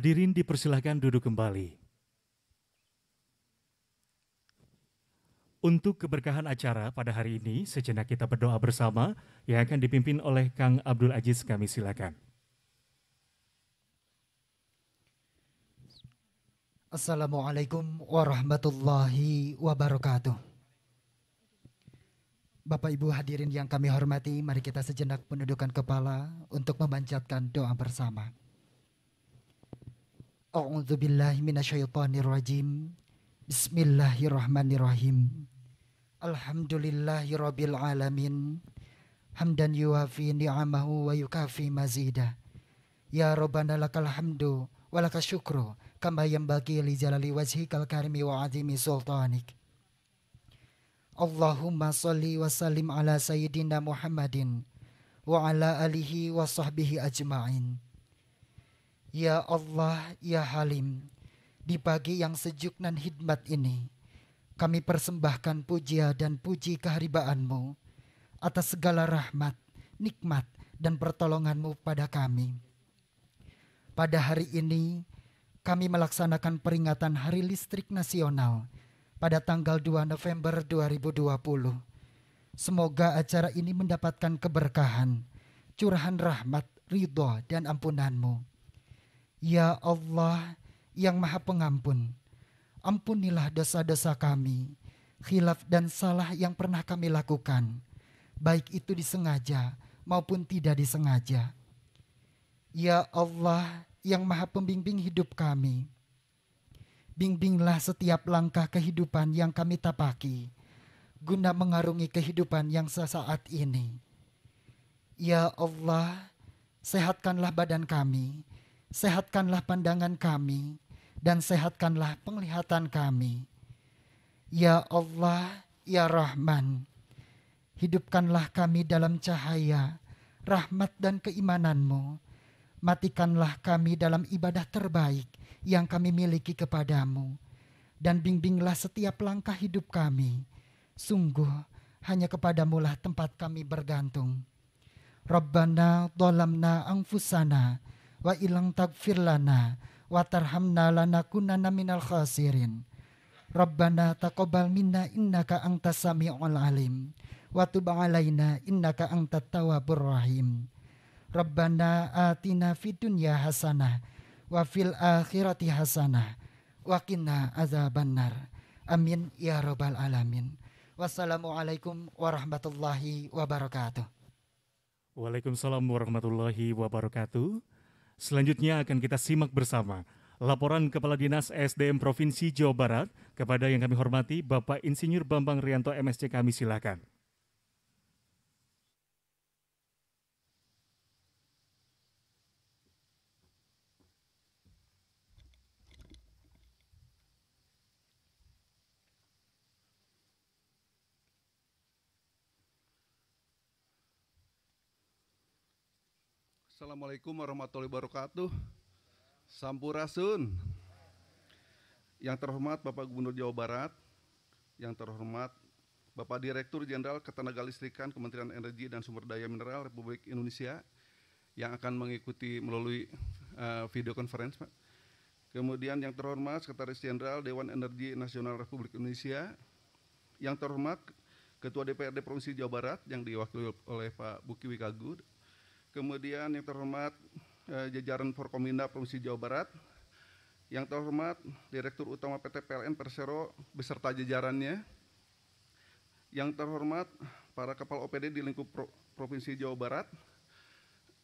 Hadirin dipersilahkan duduk kembali. Untuk keberkahan acara pada hari ini, sejenak kita berdoa bersama yang akan dipimpin oleh Kang Abdul Aziz kami silakan. Assalamualaikum warahmatullahi wabarakatuh. Bapak Ibu hadirin yang kami hormati, mari kita sejenak menundukkan kepala untuk memanjatkan doa bersama. A'udzu billahi minasyaitonir rajim. Bismillahirrahmanirrahim. Alhamdulillahi rabbil alamin. Hamdan yuwafi ni'amahu wa yukafi mazida. Ya Rabbana lakal hamdu wa lakal syukru kama yanbaghi li jalali wajhikal karimi wa azimi sultanik. Allahumma salli wa sallim ala sayyidina Muhammadin wa ala alihi wa sahbihi ajma'in. Ya Allah, Ya Halim, di pagi yang sejuk dan hikmat ini, kami persembahkan puja dan puji keharibaanmu atas segala rahmat, nikmat, dan pertolonganmu pada kami. Pada hari ini, kami melaksanakan peringatan Hari Listrik Nasional pada tanggal 2 November 2020. Semoga acara ini mendapatkan keberkahan, curahan rahmat, ridho, dan ampunanmu Ya Allah yang maha pengampun, ampunilah dosa-dosa kami, khilaf dan salah yang pernah kami lakukan, baik itu disengaja maupun tidak disengaja. Ya Allah yang maha pembimbing hidup kami, bimbinglah setiap langkah kehidupan yang kami tapaki, guna mengarungi kehidupan yang sesaat ini. Ya Allah, sehatkanlah badan kami, sehatkanlah pandangan kami dan sehatkanlah penglihatan kami. Ya Allah, ya Rahman, hidupkanlah kami dalam cahaya, rahmat dan keimananmu. Matikanlah kami dalam ibadah terbaik yang kami miliki kepadamu. Dan bimbinglah setiap langkah hidup kami. Sungguh, hanya kepadamulah tempat kami bergantung. Rabbana dolamna angfusana wa ilang tagfir lana wa tarhamna lanakunanna minal khasirin. Rabbana taqabbal minna innaka antas samiul alim wa tub alaina innaka antat tawwabur rahim. Rabbana atina fid dunya hasanah wa fil akhirati hasanah wa qina azabannar. Amin ya rabbal alamin. Wassalamualaikum warahmatullahi wabarakatuh. Waalaikumsalam warahmatullahi wabarakatuh. Selanjutnya akan kita simak bersama laporan Kepala Dinas SDM Provinsi Jawa Barat kepada yang kami hormati Bapak Insinyur Bambang Rianto MSC kami silakan. Assalamualaikum warahmatullahi wabarakatuh. Sampurasun. Yang terhormat Bapak Gubernur Jawa Barat, yang terhormat Bapak Direktur Jenderal Ketenagalistrikan Kementerian Energi dan Sumber Daya Mineral Republik Indonesia yang akan mengikuti melalui uh, video conference, Pak. Kemudian yang terhormat Sekretaris Jenderal Dewan Energi Nasional Republik Indonesia, yang terhormat Ketua DPRD Provinsi Jawa Barat yang diwakili oleh Pak Buki Wikagud, kemudian yang terhormat eh, jajaran Forkominda Provinsi Jawa Barat, yang terhormat Direktur Utama PT PLN Persero beserta jajarannya, yang terhormat para kepala OPD di lingkup Provinsi Jawa Barat,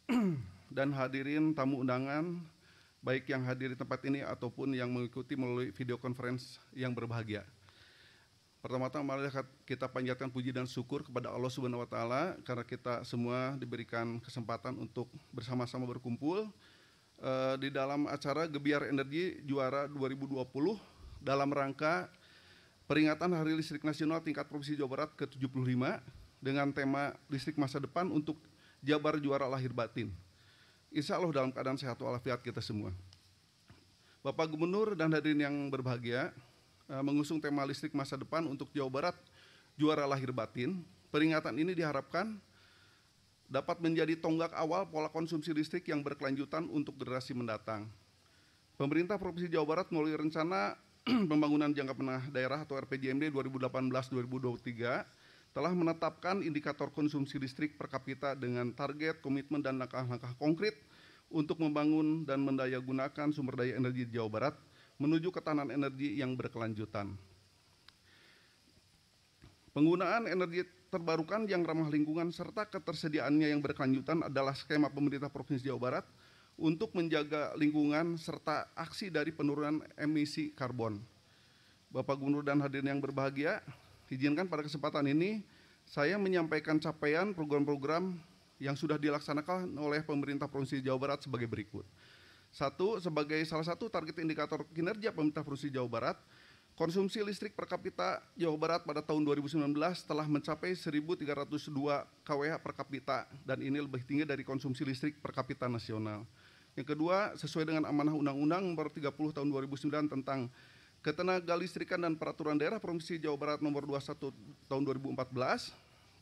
dan hadirin tamu undangan, baik yang hadir di tempat ini ataupun yang mengikuti melalui video conference yang berbahagia. Pertama-tama marilah kita panjatkan puji dan syukur kepada Allah Subhanahu wa taala karena kita semua diberikan kesempatan untuk bersama-sama berkumpul uh, di dalam acara Gebiar Energi Juara 2020 dalam rangka peringatan Hari Listrik Nasional tingkat Provinsi Jawa Barat ke-75 dengan tema listrik masa depan untuk Jabar juara lahir batin. Insya Allah dalam keadaan sehat walafiat kita semua. Bapak Gubernur dan hadirin yang berbahagia, Eh, mengusung tema listrik masa depan untuk Jawa Barat juara lahir batin. Peringatan ini diharapkan dapat menjadi tonggak awal pola konsumsi listrik yang berkelanjutan untuk generasi mendatang. Pemerintah Provinsi Jawa Barat melalui rencana pembangunan jangka menengah daerah atau RPJMD 2018-2023 telah menetapkan indikator konsumsi listrik per kapita dengan target, komitmen, dan langkah-langkah konkret untuk membangun dan mendaya gunakan sumber daya energi di Jawa Barat – menuju ketahanan energi yang berkelanjutan. Penggunaan energi terbarukan yang ramah lingkungan serta ketersediaannya yang berkelanjutan adalah skema pemerintah Provinsi Jawa Barat untuk menjaga lingkungan serta aksi dari penurunan emisi karbon. Bapak Gubernur dan hadirin yang berbahagia, izinkan pada kesempatan ini saya menyampaikan capaian program-program yang sudah dilaksanakan oleh pemerintah Provinsi Jawa Barat sebagai berikut. Satu, sebagai salah satu target indikator kinerja pemerintah Provinsi Jawa Barat, konsumsi listrik per kapita Jawa Barat pada tahun 2019 telah mencapai 1.302 kWh per kapita dan ini lebih tinggi dari konsumsi listrik per kapita nasional. Yang kedua, sesuai dengan amanah Undang-Undang Nomor 30 Tahun 2009 tentang Ketenaga Listrikan dan Peraturan Daerah Provinsi Jawa Barat Nomor 21 Tahun 2014,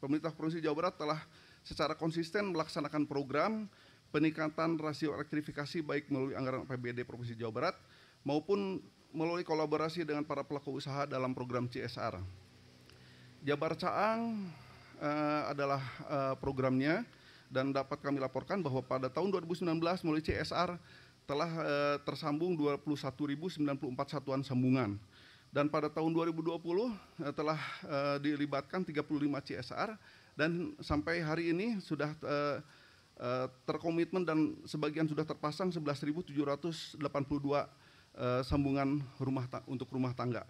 pemerintah Provinsi Jawa Barat telah secara konsisten melaksanakan program peningkatan rasio elektrifikasi baik melalui anggaran APBD Provinsi Jawa Barat maupun melalui kolaborasi dengan para pelaku usaha dalam program CSR. Jabar Caang eh, adalah eh, programnya dan dapat kami laporkan bahwa pada tahun 2019 melalui CSR telah eh, tersambung 21.094 satuan sambungan dan pada tahun 2020 eh, telah eh, dilibatkan 35 CSR dan sampai hari ini sudah eh, Eh, terkomitmen dan sebagian sudah terpasang 11.782 uh, eh, sambungan rumah untuk rumah tangga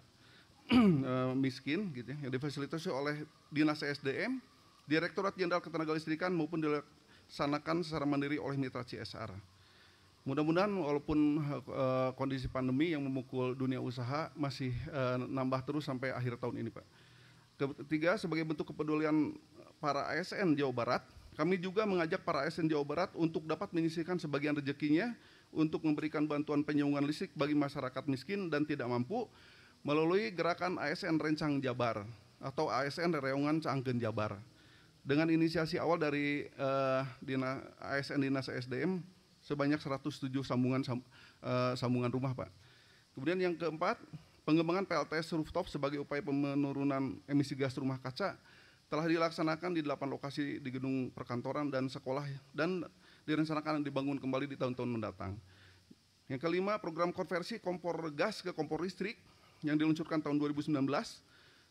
uh, miskin gitu ya, yang difasilitasi oleh Dinas SDM, Direktorat Jenderal Ketenagalistrikan maupun dilaksanakan secara mandiri oleh mitra CSR. Mudah-mudahan walaupun uh, kondisi pandemi yang memukul dunia usaha masih uh, nambah terus sampai akhir tahun ini, Pak. Ketiga, sebagai bentuk kepedulian para ASN Jawa Barat, kami juga mengajak para ASN Jawa Barat untuk dapat menyisihkan sebagian rezekinya untuk memberikan bantuan penyambungan listrik bagi masyarakat miskin dan tidak mampu melalui gerakan ASN Rencang Jabar atau ASN Reongan Canggen Jabar. Dengan inisiasi awal dari uh, Dina, ASN Dinas SDM sebanyak 107 sambungan sam, uh, sambungan rumah, Pak. Kemudian yang keempat, pengembangan PLTS rooftop sebagai upaya penurunan emisi gas rumah kaca telah dilaksanakan di delapan lokasi di gedung perkantoran dan sekolah dan direncanakan dibangun kembali di tahun-tahun mendatang. Yang kelima, program konversi kompor gas ke kompor listrik yang diluncurkan tahun 2019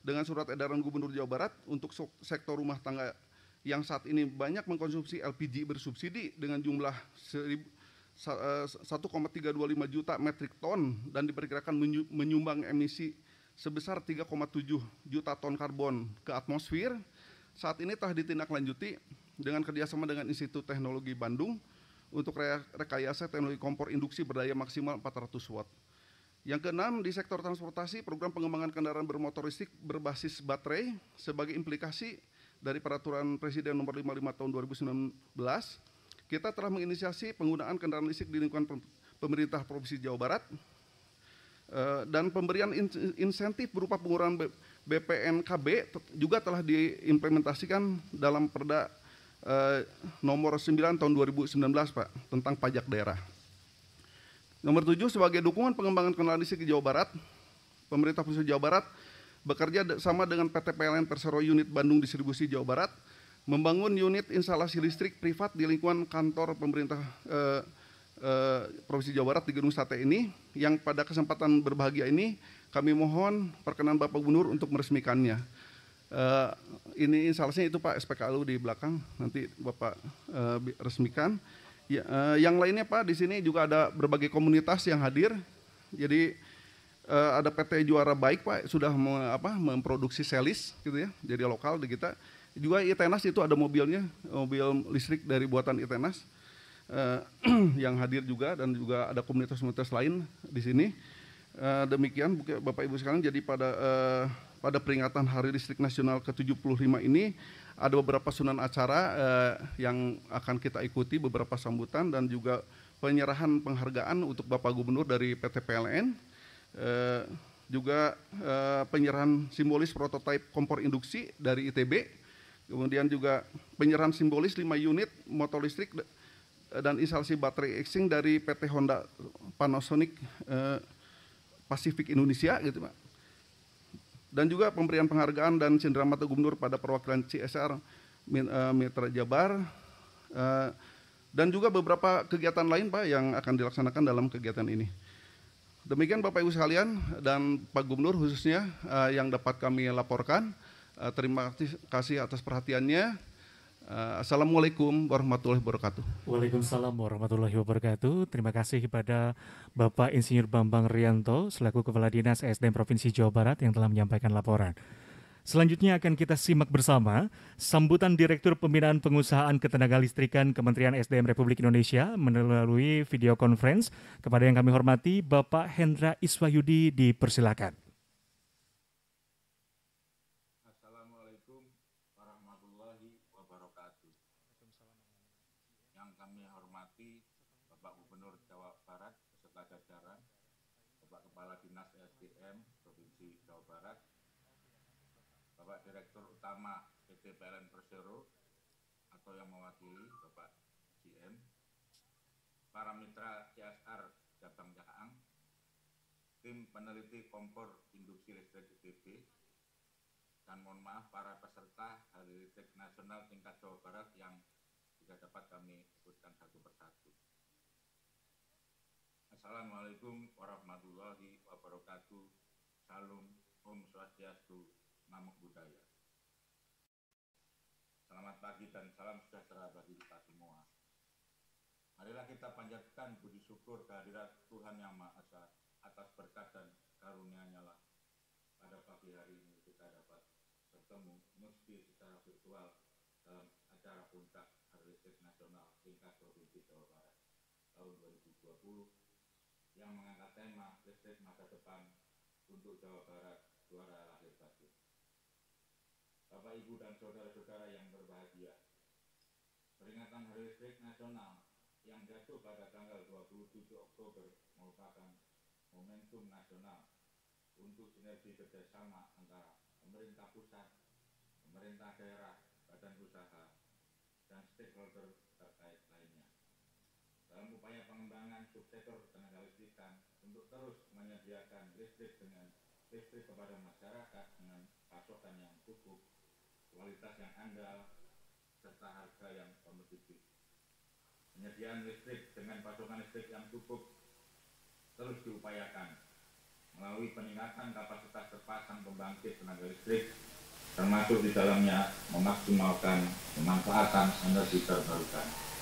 dengan surat edaran Gubernur Jawa Barat untuk sektor rumah tangga yang saat ini banyak mengkonsumsi LPG bersubsidi dengan jumlah 1,325 eh, juta metrik ton dan diperkirakan menyumbang emisi sebesar 3,7 juta ton karbon ke atmosfer saat ini telah ditindaklanjuti dengan kerjasama dengan Institut Teknologi Bandung untuk rekayasa teknologi kompor induksi berdaya maksimal 400 watt. Yang keenam, di sektor transportasi, program pengembangan kendaraan bermotor listrik berbasis baterai sebagai implikasi dari Peraturan Presiden Nomor 55 Tahun 2019, kita telah menginisiasi penggunaan kendaraan listrik di lingkungan pemerintah Provinsi Jawa Barat eh, dan pemberian insentif berupa pengurangan BPNKB juga telah diimplementasikan dalam Perda eh, nomor 9 tahun 2019 Pak tentang pajak daerah. Nomor 7 sebagai dukungan pengembangan kanalisasi di Jawa Barat, pemerintah pusat Jawa Barat bekerja sama dengan PT PLN Persero Unit Bandung Distribusi Jawa Barat membangun unit instalasi listrik privat di lingkungan kantor pemerintah eh, eh, Provinsi Jawa Barat di Gedung Sate ini yang pada kesempatan berbahagia ini kami mohon perkenan Bapak Gubernur untuk meresmikannya. Uh, ini instalasinya itu Pak SPKLU di belakang, nanti Bapak uh, resmikan. Ya, uh, yang lainnya Pak, di sini juga ada berbagai komunitas yang hadir. Jadi uh, ada PT Juara Baik Pak, sudah me, apa, memproduksi selis gitu ya, jadi lokal di kita. Juga Itenas itu ada mobilnya, mobil listrik dari buatan Itenas. Uh, yang hadir juga dan juga ada komunitas-komunitas lain di sini. Uh, demikian Bapak Ibu sekarang jadi pada uh, pada peringatan Hari Listrik Nasional ke-75 ini ada beberapa sunan acara uh, yang akan kita ikuti beberapa sambutan dan juga penyerahan penghargaan untuk Bapak Gubernur dari PT PLN uh, juga penyerahan simbolis prototipe kompor induksi dari ITB kemudian juga penyerahan simbolis 5 unit motor listrik dan instalasi baterai exchange dari PT Honda Panasonic Pasifik Indonesia gitu Pak. Dan juga pemberian penghargaan dan cenderamata gubernur pada perwakilan CSR eh, Mitra Jabar eh, dan juga beberapa kegiatan lain Pak yang akan dilaksanakan dalam kegiatan ini. Demikian Bapak Ibu sekalian dan Pak Gubernur khususnya eh, yang dapat kami laporkan. Terima kasih atas perhatiannya. Eh, Assalamualaikum warahmatullahi wabarakatuh. Waalaikumsalam warahmatullahi wabarakatuh. Terima kasih kepada Bapak Insinyur Bambang Rianto selaku Kepala Dinas SDM Provinsi Jawa Barat yang telah menyampaikan laporan. Selanjutnya akan kita simak bersama sambutan Direktur Pembinaan Pengusahaan Ketenaga Listrikan Kementerian SDM Republik Indonesia melalui video conference kepada yang kami hormati Bapak Hendra Iswayudi dipersilakan. Bapak Kepala Dinas SDM Provinsi Jawa Barat, Bapak Direktur Utama PT PLN Persero atau yang mewakili Bapak GM, para mitra CSR Jabang Jaang, tim peneliti kompor induksi listrik IPB, dan mohon maaf para peserta Hari Listrik Nasional tingkat Jawa Barat yang tidak dapat kami sebutkan satu persatu. Assalamualaikum warahmatullahi wabarakatuh. Salam Om Swastiastu, Namo Buddhaya. Selamat pagi dan salam sejahtera bagi kita semua. Marilah kita panjatkan budi syukur kehadirat Tuhan Yang Maha Esa atas berkat dan karunia-Nya lah pada pagi hari ini kita dapat bertemu meski secara virtual dalam acara puncak hari listrik nasional tingkat provinsi Jawa Barat tahun 2020 yang mengangkat tema listrik masa depan untuk Jawa Barat suara lahir batin. Bapak, Ibu, dan saudara-saudara yang berbahagia, peringatan Hari Listrik Nasional yang jatuh pada tanggal 27 Oktober merupakan momentum nasional untuk sinergi kerjasama antara pemerintah pusat, pemerintah daerah, badan usaha, dan stakeholder upaya pengembangan subsektor tenaga listrikan untuk terus menyediakan listrik dengan listrik kepada masyarakat dengan pasokan yang cukup, kualitas yang andal, serta harga yang kompetitif. Penyediaan listrik dengan pasokan listrik yang cukup terus diupayakan melalui peningkatan kapasitas terpasang pembangkit tenaga listrik termasuk di dalamnya memaksimalkan pemanfaatan energi terbarukan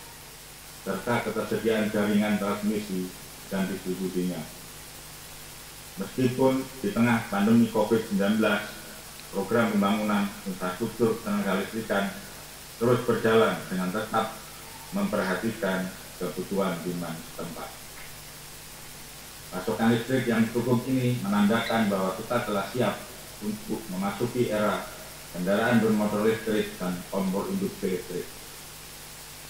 serta ketersediaan jaringan transmisi dan distribusinya. Meskipun di tengah pandemi COVID-19, program pembangunan infrastruktur tenaga listrikan terus berjalan dengan tetap memperhatikan kebutuhan demand setempat. Pasokan listrik yang cukup ini menandakan bahwa kita telah siap untuk memasuki era kendaraan bermotor listrik dan kompor induk listrik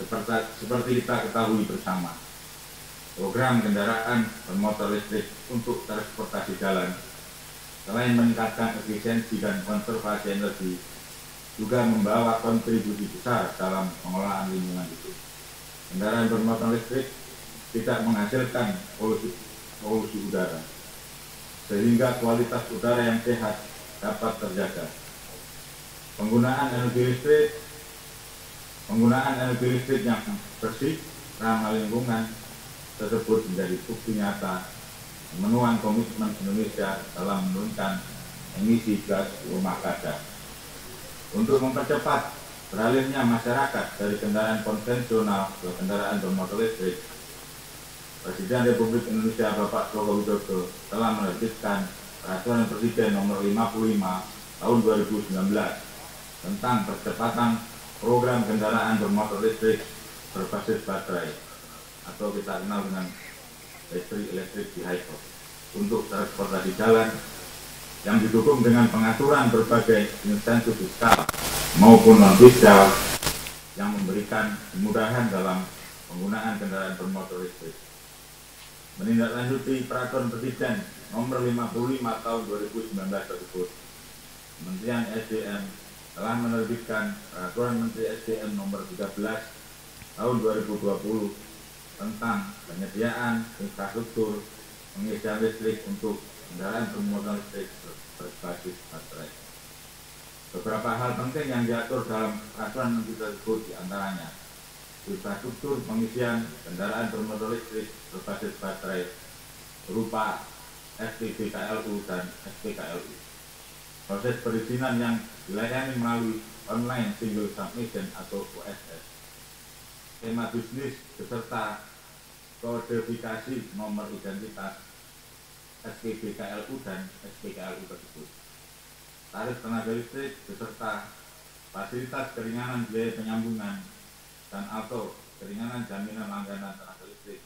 seperti, seperti kita ketahui bersama. Program kendaraan bermotor listrik untuk transportasi jalan selain meningkatkan efisiensi dan konservasi energi, juga membawa kontribusi besar dalam pengolahan lingkungan itu Kendaraan bermotor listrik tidak menghasilkan polusi, polusi udara, sehingga kualitas udara yang sehat dapat terjaga. Penggunaan energi listrik Penggunaan energi listrik yang bersih ramah lingkungan tersebut menjadi bukti nyata menuan komitmen Indonesia dalam menurunkan emisi gas rumah kaca. Untuk mempercepat beralihnya masyarakat dari kendaraan konvensional ke kendaraan bermotor listrik, Presiden Republik Indonesia Bapak Joko Widodo telah menerbitkan Peraturan Presiden Nomor 55 Tahun 2019 tentang percepatan program kendaraan bermotor listrik berbasis baterai atau kita kenal dengan listrik elektrik di vehicle untuk transportasi jalan yang didukung dengan pengaturan berbagai insentif fiskal maupun non fiskal yang memberikan kemudahan dalam penggunaan kendaraan bermotor listrik. Menindaklanjuti peraturan Presiden nomor 55 tahun 2019 tersebut, Kementerian SDM telah menerbitkan Peraturan eh, Menteri SDM Nomor 13 Tahun 2020 tentang penyediaan infrastruktur pengisian listrik untuk kendaraan bermotor listrik berbasis baterai. Beberapa hal penting yang diatur dalam peraturan menteri tersebut diantaranya infrastruktur pengisian kendaraan bermotor listrik berbasis baterai berupa SPBKLU dan SPKLU proses perizinan yang dilayani melalui online single submission atau OSS. Tema bisnis beserta kodifikasi nomor identitas SPBKLU dan SPKLU tersebut. Tarif tenaga listrik beserta fasilitas keringanan biaya penyambungan dan atau keringanan jaminan langganan tenaga listrik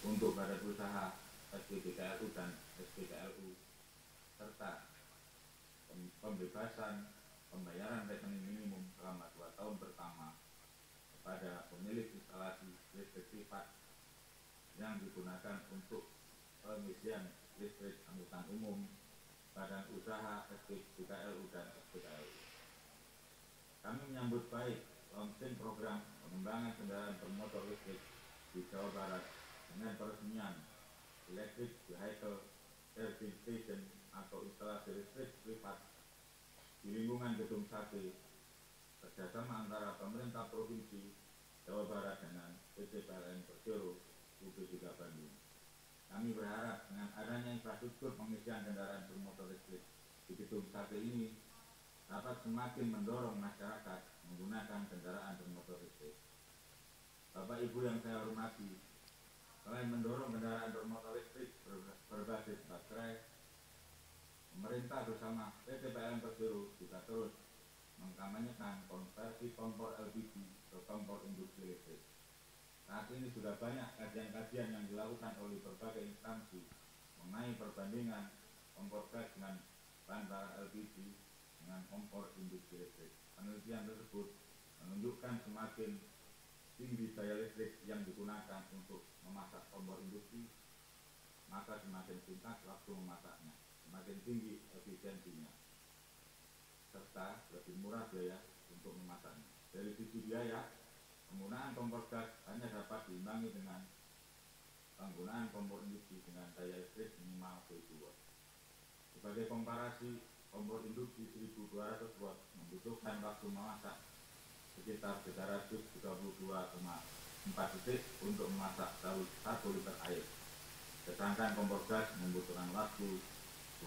untuk pada usaha SPBKLU pembebasan pembayaran rekening minimum selama dua tahun pertama kepada pemilik instalasi listrik privat yang digunakan untuk pengisian listrik angkutan umum badan usaha SPKLU dan SPKLU. Kami menyambut baik launching program pengembangan kendaraan bermotor listrik di Jawa Barat dengan peresmian Electric Vehicle Charging Station atau instalasi listrik privat di lingkungan gedung sate kerjasama antara pemerintah provinsi Jawa Barat dengan PT PLN Persero UB juga Bandung. Kami berharap dengan adanya infrastruktur pengisian kendaraan bermotor listrik di gedung sate ini dapat semakin mendorong masyarakat menggunakan kendaraan bermotor listrik. Bapak Ibu yang saya hormati, selain mendorong kendaraan bermotor listrik berbasis baterai, pemerintah bersama PTPN Persero juga terus mengkampanyekan konversi kompor LPG ke kompor industri listrik. Saat ini sudah banyak kajian-kajian yang dilakukan oleh berbagai instansi mengenai perbandingan kompor gas dengan bahan bakar LPG dengan kompor industri listrik. Penelitian tersebut menunjukkan semakin tinggi daya listrik yang digunakan untuk memasak kompor industri, maka semakin singkat waktu memasaknya makin tinggi efisiensinya serta lebih murah biaya untuk memasaknya Dari sisi biaya, penggunaan kompor gas hanya dapat diimbangi dengan penggunaan kompor induksi dengan daya listrik minimal 1000 watt. Sebagai komparasi, kompor induksi 1200 watt membutuhkan waktu memasak sekitar 332,4 detik untuk memasak 1 liter air. Sedangkan kompor gas membutuhkan waktu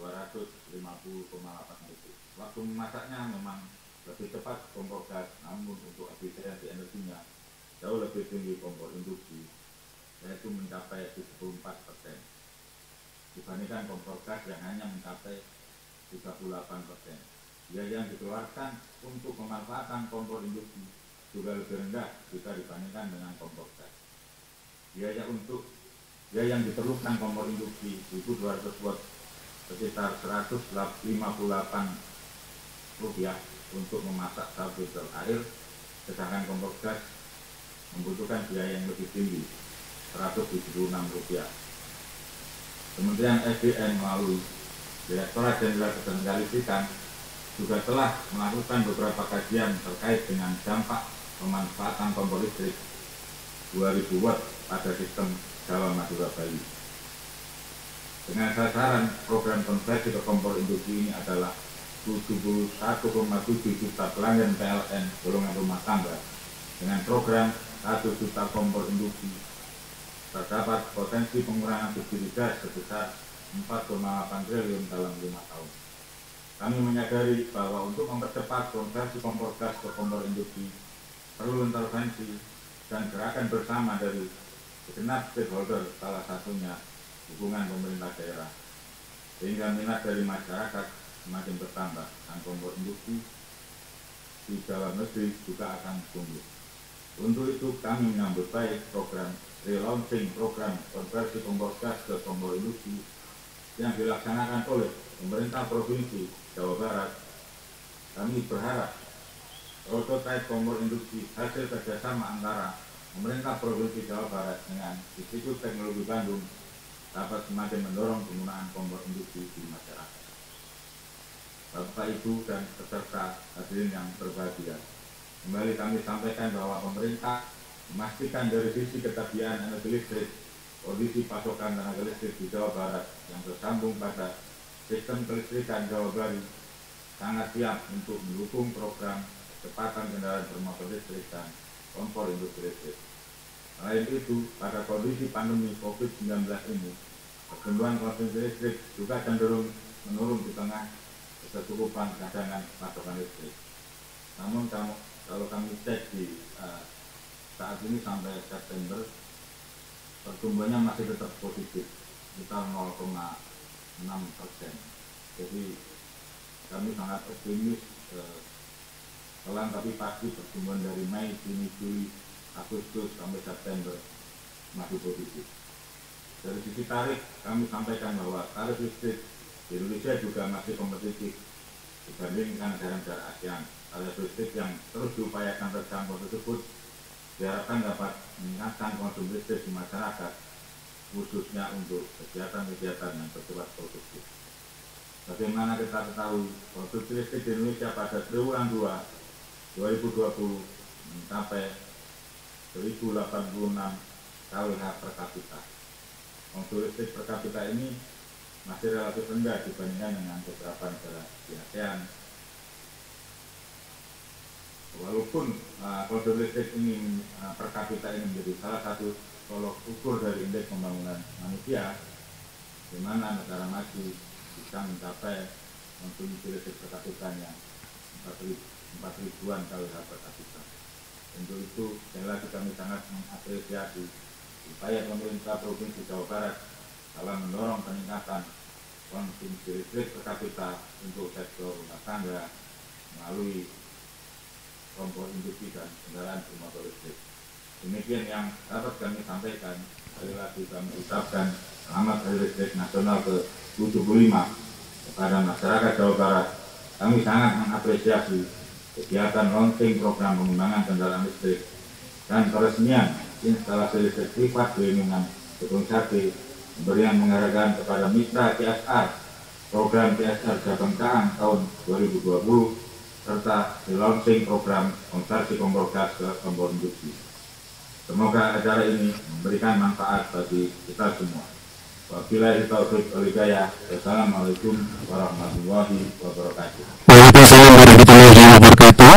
250,8 itu Waktu memasaknya memang lebih cepat kompor gas, namun untuk efisiensi energinya jauh lebih tinggi kompor induksi, yaitu mencapai 74 persen dibandingkan kompor gas yang hanya mencapai 38 persen. Biaya yang dikeluarkan untuk pemanfaatan kompor induksi juga lebih rendah jika dibandingkan dengan kompor gas. Biaya untuk biaya yang diperlukan kompor induksi 200 watt sekitar 158 rupiah untuk memasak satu liter air sedangkan kompor gas membutuhkan biaya yang lebih tinggi 176 rupiah Kementerian SDM melalui Direktorat Jenderal Ketenaga Listrikan juga telah melakukan beberapa kajian terkait dengan dampak pemanfaatan kompor listrik 2000 watt pada sistem Jawa Madura Bali dengan sasaran program konversi ke kompor industri ini adalah 71,7 juta pelanggan PLN golongan rumah tangga. Dengan program 1 juta kompor induksi, terdapat potensi pengurangan subsidi gas sebesar 4,8 triliun dalam lima tahun. Kami menyadari bahwa untuk mempercepat konversi kompor gas ke kompor induksi perlu intervensi dan gerakan bersama dari segenap stakeholder salah satunya dukungan pemerintah daerah sehingga minat dari masyarakat semakin bertambah dan kompor industri di dalam negeri juga akan tumbuh. Untuk itu kami menyambut baik program relaunching program konversi kompor gas ke kompor industri yang dilaksanakan oleh pemerintah provinsi Jawa Barat. Kami berharap prototipe kompor industri hasil kerjasama antara pemerintah provinsi Jawa Barat dengan Institut Teknologi Bandung dapat semakin mendorong penggunaan kompor induksi di masyarakat. Bapak Ibu dan peserta hadirin yang berbahagia, kembali kami sampaikan bahwa pemerintah memastikan dari sisi ketabian energi listrik, kondisi pasokan tenaga listrik di Jawa Barat yang tersambung pada sistem kelistrikan Jawa Barat sangat siap untuk mendukung program kecepatan kendaraan bermotor listrik dan kompor industri listrik. Selain itu, pada kondisi pandemi COVID-19 ini, pertumbuhan konsumsi listrik juga cenderung menurun di tengah kecukupan cadangan pasokan listrik. Namun kalau kami cek di uh, saat ini sampai September, pertumbuhannya masih tetap positif, sekitar 0,6 persen. Jadi kami sangat optimis, eh, pelan tapi pasti pertumbuhan dari Mei, Juni, Juli, Agustus sampai September masih positif. Dari sisi tarif, kami sampaikan bahwa tarif listrik di Indonesia juga masih kompetitif dibandingkan negara-negara ASEAN. Tarif listrik yang terus diupayakan tercampur tersebut diharapkan dapat meningkatkan konsumsi listrik di masyarakat, khususnya untuk kegiatan-kegiatan yang bersifat produktif. Bagaimana kita ketahui, konsumsi listrik di Indonesia pada triwulan 2 2020 mencapai 1086 kWh per kapita. Untuk listrik per kapita ini masih relatif rendah dibandingkan dengan beberapa negara di ASEAN. Walaupun uh, eh, listrik ini uh, per kapita ini menjadi salah satu tolok ukur dari indeks pembangunan manusia, di mana negara maju bisa mencapai konsumsi listrik per yang 4 ribuan kali per kapita. Untuk itu, sekali lagi kami sangat mengapresiasi upaya pemerintah Provinsi Jawa Barat dalam mendorong peningkatan konsumsi listrik per kapita untuk sektor rumah tangga melalui kompor industri dan kendaraan bermotor listrik. Demikian yang dapat kami sampaikan. Sekali lagi kami ucapkan selamat Hari Listrik Nasional ke-75 kepada masyarakat Jawa Barat. Kami sangat mengapresiasi kegiatan launching program pengembangan kendaraan listrik, dan peresmian instalasi listrik privat lingkungan gedung sate pemberian penghargaan kepada mitra CSR program CSR Jabangkaan tahun 2020 serta di launching program konversi kompor gas ke kompor induksi. Semoga acara ini memberikan manfaat bagi kita semua. Wassalamualaikum warahmatullahi wabarakatuh warahmatullahi wabarakatuh.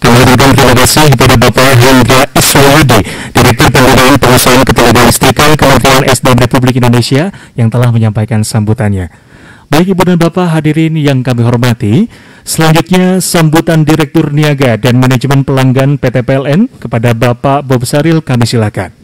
Kami haturkan terima kasih kepada Bapak Hendra Iswadi, Direktur Pemberdayaan Pengusahaan Ketenagaan Listrikan Kementerian SDM Republik Indonesia yang telah menyampaikan sambutannya. Baik Ibu dan Bapak hadirin yang kami hormati, selanjutnya sambutan Direktur Niaga dan Manajemen Pelanggan PT PLN kepada Bapak Bob Saril kami silakan.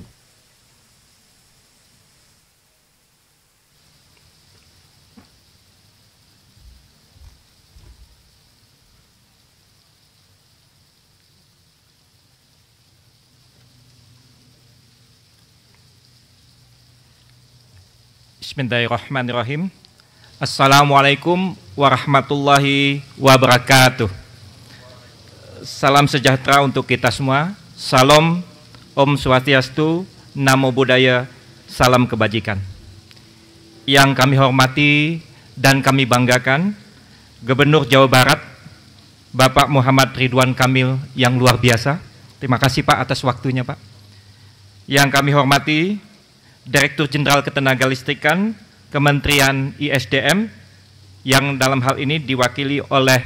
Bismillahirrahmanirrahim. Assalamualaikum warahmatullahi wabarakatuh. Salam sejahtera untuk kita semua. Salam Om Swastiastu, Namo Buddhaya, Salam Kebajikan. Yang kami hormati dan kami banggakan, Gubernur Jawa Barat, Bapak Muhammad Ridwan Kamil yang luar biasa. Terima kasih Pak atas waktunya Pak. Yang kami hormati, Direktur Jenderal Ketenagalistrikan Kementerian ISDM yang dalam hal ini diwakili oleh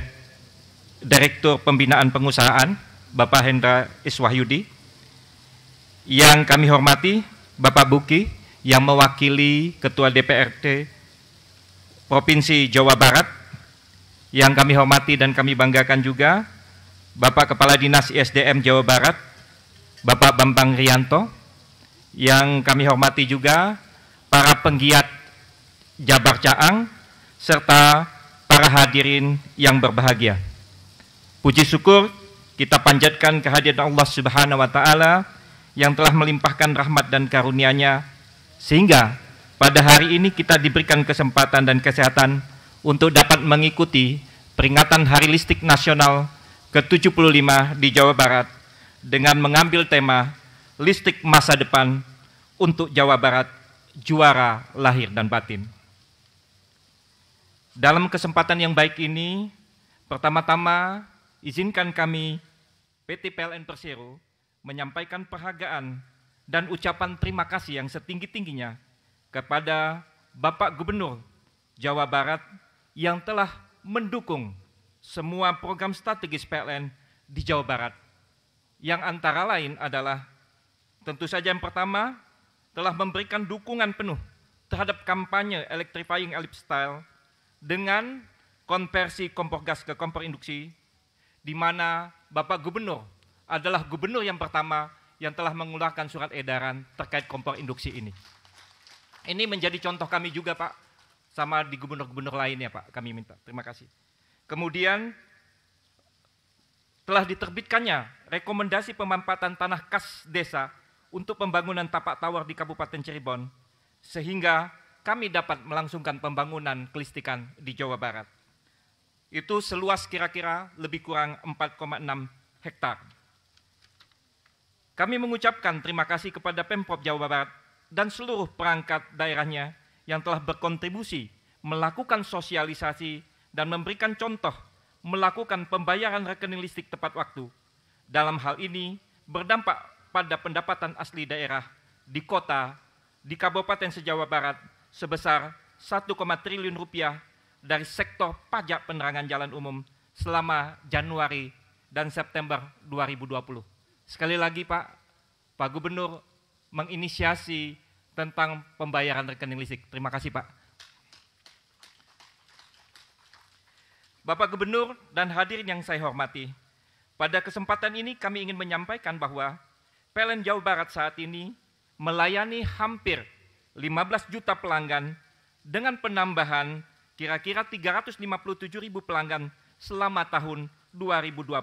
Direktur Pembinaan Pengusahaan Bapak Hendra Iswahyudi yang kami hormati Bapak Buki yang mewakili Ketua DPRD Provinsi Jawa Barat yang kami hormati dan kami banggakan juga Bapak Kepala Dinas ISDM Jawa Barat Bapak Bambang Rianto yang kami hormati juga para penggiat Jabar Caang serta para hadirin yang berbahagia. Puji syukur kita panjatkan kehadiran Allah Subhanahu wa taala yang telah melimpahkan rahmat dan karunia-Nya sehingga pada hari ini kita diberikan kesempatan dan kesehatan untuk dapat mengikuti peringatan Hari Listrik Nasional ke-75 di Jawa Barat dengan mengambil tema listrik masa depan untuk Jawa Barat juara lahir dan batin. Dalam kesempatan yang baik ini, pertama-tama izinkan kami PT PLN Persero menyampaikan perhargaan dan ucapan terima kasih yang setinggi-tingginya kepada Bapak Gubernur Jawa Barat yang telah mendukung semua program strategis PLN di Jawa Barat yang antara lain adalah Tentu saja yang pertama telah memberikan dukungan penuh terhadap kampanye electrifying style dengan konversi kompor gas ke kompor induksi di mana Bapak Gubernur adalah gubernur yang pertama yang telah mengeluarkan surat edaran terkait kompor induksi ini. Ini menjadi contoh kami juga Pak, sama di gubernur-gubernur lainnya Pak, kami minta. Terima kasih. Kemudian telah diterbitkannya rekomendasi pemampatan tanah kas desa untuk pembangunan tapak tawar di Kabupaten Cirebon, sehingga kami dapat melangsungkan pembangunan kelistikan di Jawa Barat. Itu seluas kira-kira lebih kurang 4,6 hektar. Kami mengucapkan terima kasih kepada Pemprov Jawa Barat dan seluruh perangkat daerahnya yang telah berkontribusi melakukan sosialisasi dan memberikan contoh melakukan pembayaran rekening listrik tepat waktu. Dalam hal ini berdampak pada pendapatan asli daerah di kota, di kabupaten sejawa Barat sebesar 1, triliun rupiah dari sektor pajak penerangan jalan umum selama Januari dan September 2020. Sekali lagi Pak, Pak Gubernur menginisiasi tentang pembayaran rekening listrik. Terima kasih Pak. Bapak Gubernur dan hadirin yang saya hormati, pada kesempatan ini kami ingin menyampaikan bahwa PLN Jawa Barat saat ini melayani hampir 15 juta pelanggan dengan penambahan kira-kira 357 ribu pelanggan selama tahun 2020.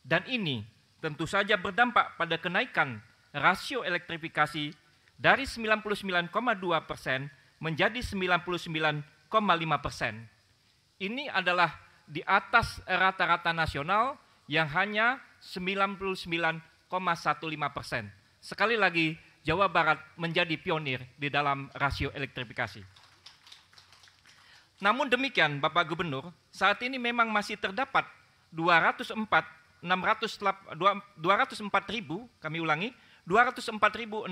Dan ini tentu saja berdampak pada kenaikan rasio elektrifikasi dari 99,2 persen menjadi 99,5 persen. Ini adalah di atas rata-rata nasional yang hanya 99 persen. Sekali lagi, Jawa Barat menjadi pionir di dalam rasio elektrifikasi. Namun demikian, Bapak Gubernur, saat ini memang masih terdapat 204 600, 204 ribu, kami ulangi, 204.608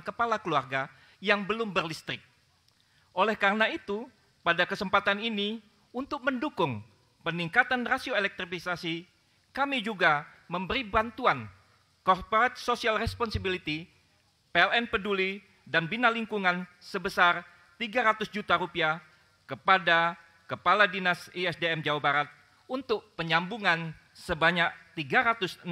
kepala keluarga yang belum berlistrik. Oleh karena itu, pada kesempatan ini, untuk mendukung peningkatan rasio elektrifikasi, kami juga memberi bantuan corporate social responsibility, PLN peduli, dan bina lingkungan sebesar 300 juta rupiah kepada Kepala Dinas ISDM Jawa Barat untuk penyambungan sebanyak 365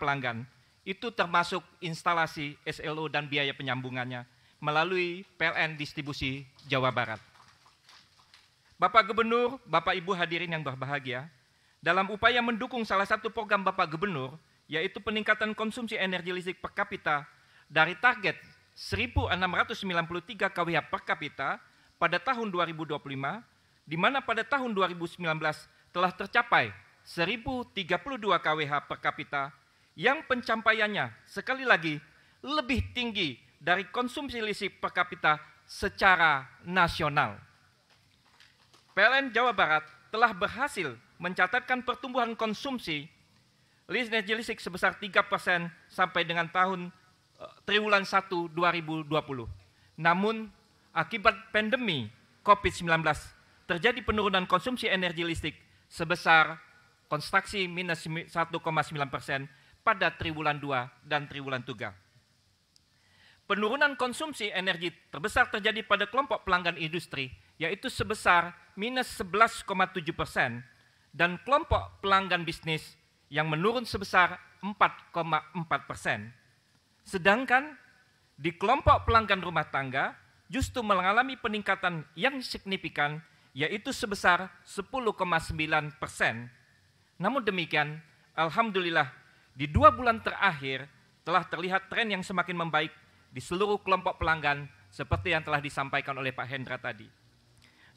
pelanggan. Itu termasuk instalasi SLO dan biaya penyambungannya melalui PLN Distribusi Jawa Barat. Bapak Gubernur, Bapak Ibu hadirin yang berbahagia, dalam upaya mendukung salah satu program Bapak Gubernur, yaitu peningkatan konsumsi energi listrik per kapita dari target 1.693 kWh per kapita pada tahun 2025, di mana pada tahun 2019 telah tercapai 1.032 kWh per kapita, yang pencapaiannya sekali lagi lebih tinggi dari konsumsi listrik per kapita secara nasional. PLN Jawa Barat telah berhasil mencatatkan pertumbuhan konsumsi Listrik listrik sebesar 3% sampai dengan tahun eh, triwulan 1 2020. Namun akibat pandemi COVID-19 terjadi penurunan konsumsi energi listrik sebesar konstruksi minus 1,9 persen pada triwulan 2 dan triwulan 3. Penurunan konsumsi energi terbesar terjadi pada kelompok pelanggan industri, yaitu sebesar minus 11,7 persen, dan kelompok pelanggan bisnis yang menurun sebesar 4,4 persen. Sedangkan di kelompok pelanggan rumah tangga justru mengalami peningkatan yang signifikan yaitu sebesar 10,9 persen. Namun demikian, Alhamdulillah di dua bulan terakhir telah terlihat tren yang semakin membaik di seluruh kelompok pelanggan seperti yang telah disampaikan oleh Pak Hendra tadi.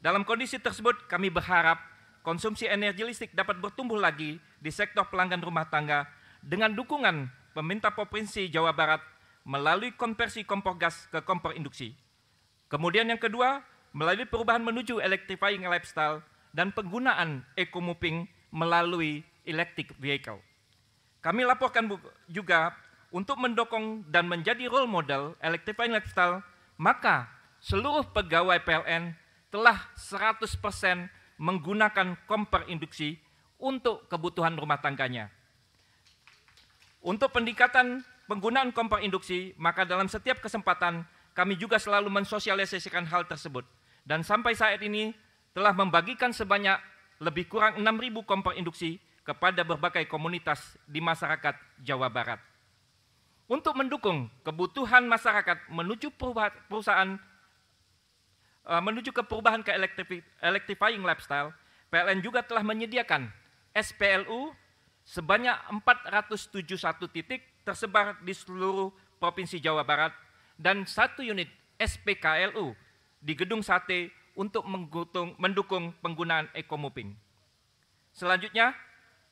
Dalam kondisi tersebut kami berharap konsumsi energi listrik dapat bertumbuh lagi di sektor pelanggan rumah tangga dengan dukungan pemerintah Provinsi Jawa Barat melalui konversi kompor gas ke kompor induksi. Kemudian yang kedua, melalui perubahan menuju electrifying lifestyle dan penggunaan eco-moving melalui electric vehicle. Kami laporkan juga untuk mendukung dan menjadi role model electrifying lifestyle, maka seluruh pegawai PLN telah 100% menggunakan kompor induksi untuk kebutuhan rumah tangganya. Untuk pendekatan penggunaan kompor induksi, maka dalam setiap kesempatan kami juga selalu mensosialisasikan hal tersebut. Dan sampai saat ini telah membagikan sebanyak lebih kurang 6.000 kompor induksi kepada berbagai komunitas di masyarakat Jawa Barat. Untuk mendukung kebutuhan masyarakat menuju perusahaan eh, menuju ke perubahan ke electrifying lifestyle, PLN juga telah menyediakan SPLU sebanyak 471 titik tersebar di seluruh Provinsi Jawa Barat dan satu unit SPKLU di Gedung Sate untuk mendukung penggunaan ekomoping. Selanjutnya,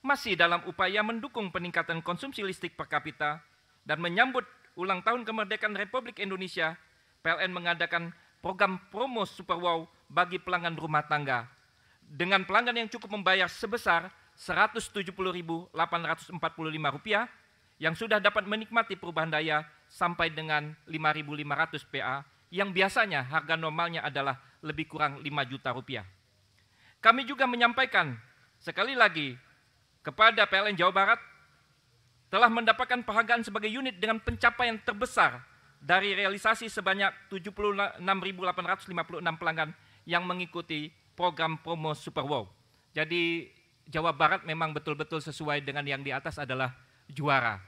masih dalam upaya mendukung peningkatan konsumsi listrik per kapita dan menyambut ulang tahun kemerdekaan Republik Indonesia, PLN mengadakan program promo Super Wow bagi pelanggan rumah tangga. Dengan pelanggan yang cukup membayar sebesar 170.845 rupiah yang sudah dapat menikmati perubahan daya sampai dengan 5.500 PA yang biasanya harga normalnya adalah lebih kurang 5 juta rupiah. Kami juga menyampaikan sekali lagi kepada PLN Jawa Barat telah mendapatkan penghargaan sebagai unit dengan pencapaian terbesar dari realisasi sebanyak 76.856 pelanggan yang mengikuti program promo Super Wow. Jadi Jawa Barat memang betul-betul sesuai dengan yang di atas adalah juara.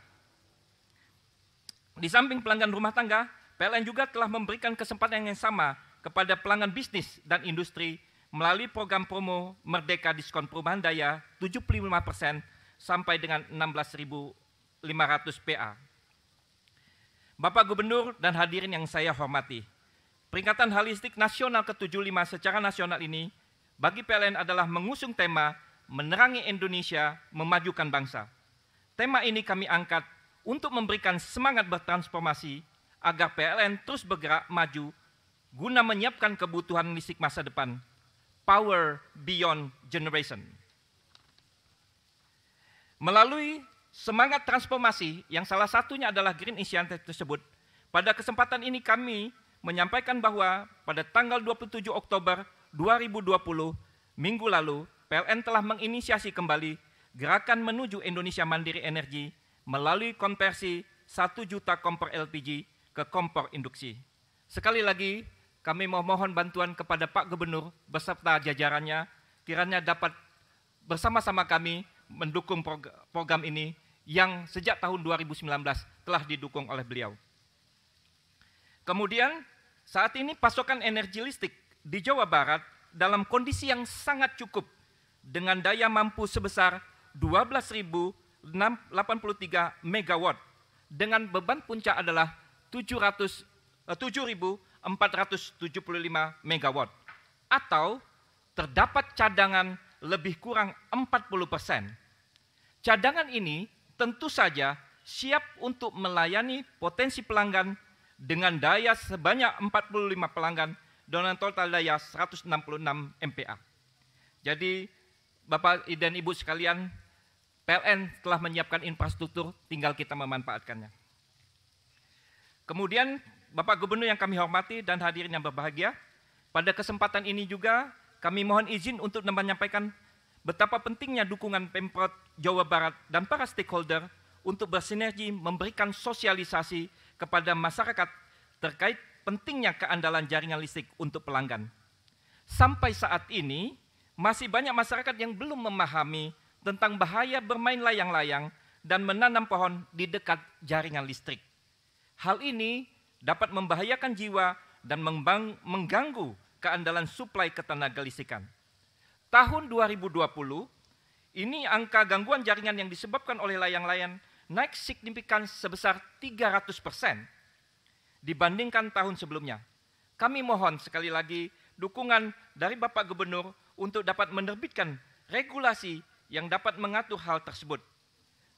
Di samping pelanggan rumah tangga, PLN juga telah memberikan kesempatan yang sama kepada pelanggan bisnis dan industri melalui program promo Merdeka Diskon Perumahan Daya 75% sampai dengan 16.500 PA. Bapak Gubernur dan hadirin yang saya hormati, peringatan holistik nasional ke-75 secara nasional ini bagi PLN adalah mengusung tema menerangi Indonesia, memajukan bangsa. Tema ini kami angkat untuk memberikan semangat bertransformasi agar PLN terus bergerak maju guna menyiapkan kebutuhan listrik masa depan. Power Beyond Generation. Melalui semangat transformasi yang salah satunya adalah Green Initiative tersebut, pada kesempatan ini kami menyampaikan bahwa pada tanggal 27 Oktober 2020, minggu lalu, PLN telah menginisiasi kembali gerakan menuju Indonesia Mandiri Energi melalui konversi 1 juta kompor LPG ke kompor induksi. Sekali lagi, kami mohon bantuan kepada Pak Gubernur beserta jajarannya kiranya dapat bersama-sama kami mendukung program ini yang sejak tahun 2019 telah didukung oleh beliau. Kemudian, saat ini pasokan energi listrik di Jawa Barat dalam kondisi yang sangat cukup dengan daya mampu sebesar 12.683 MW dengan beban puncak adalah 7.475 eh, MW atau terdapat cadangan lebih kurang 40 persen. Cadangan ini tentu saja siap untuk melayani potensi pelanggan dengan daya sebanyak 45 pelanggan dengan total daya 166 MPa. Jadi Bapak dan Ibu sekalian, PLN telah menyiapkan infrastruktur, tinggal kita memanfaatkannya. Kemudian Bapak Gubernur yang kami hormati dan hadirin yang berbahagia, pada kesempatan ini juga kami mohon izin untuk menyampaikan betapa pentingnya dukungan Pemprov Jawa Barat dan para stakeholder untuk bersinergi memberikan sosialisasi kepada masyarakat terkait pentingnya keandalan jaringan listrik untuk pelanggan. Sampai saat ini, masih banyak masyarakat yang belum memahami tentang bahaya bermain layang-layang dan menanam pohon di dekat jaringan listrik. Hal ini dapat membahayakan jiwa dan mengganggu keandalan suplai ketenaga listrikan. Tahun 2020, ini angka gangguan jaringan yang disebabkan oleh layang-layang naik signifikan sebesar 300 persen dibandingkan tahun sebelumnya. Kami mohon sekali lagi dukungan dari Bapak Gubernur untuk dapat menerbitkan regulasi yang dapat mengatur hal tersebut.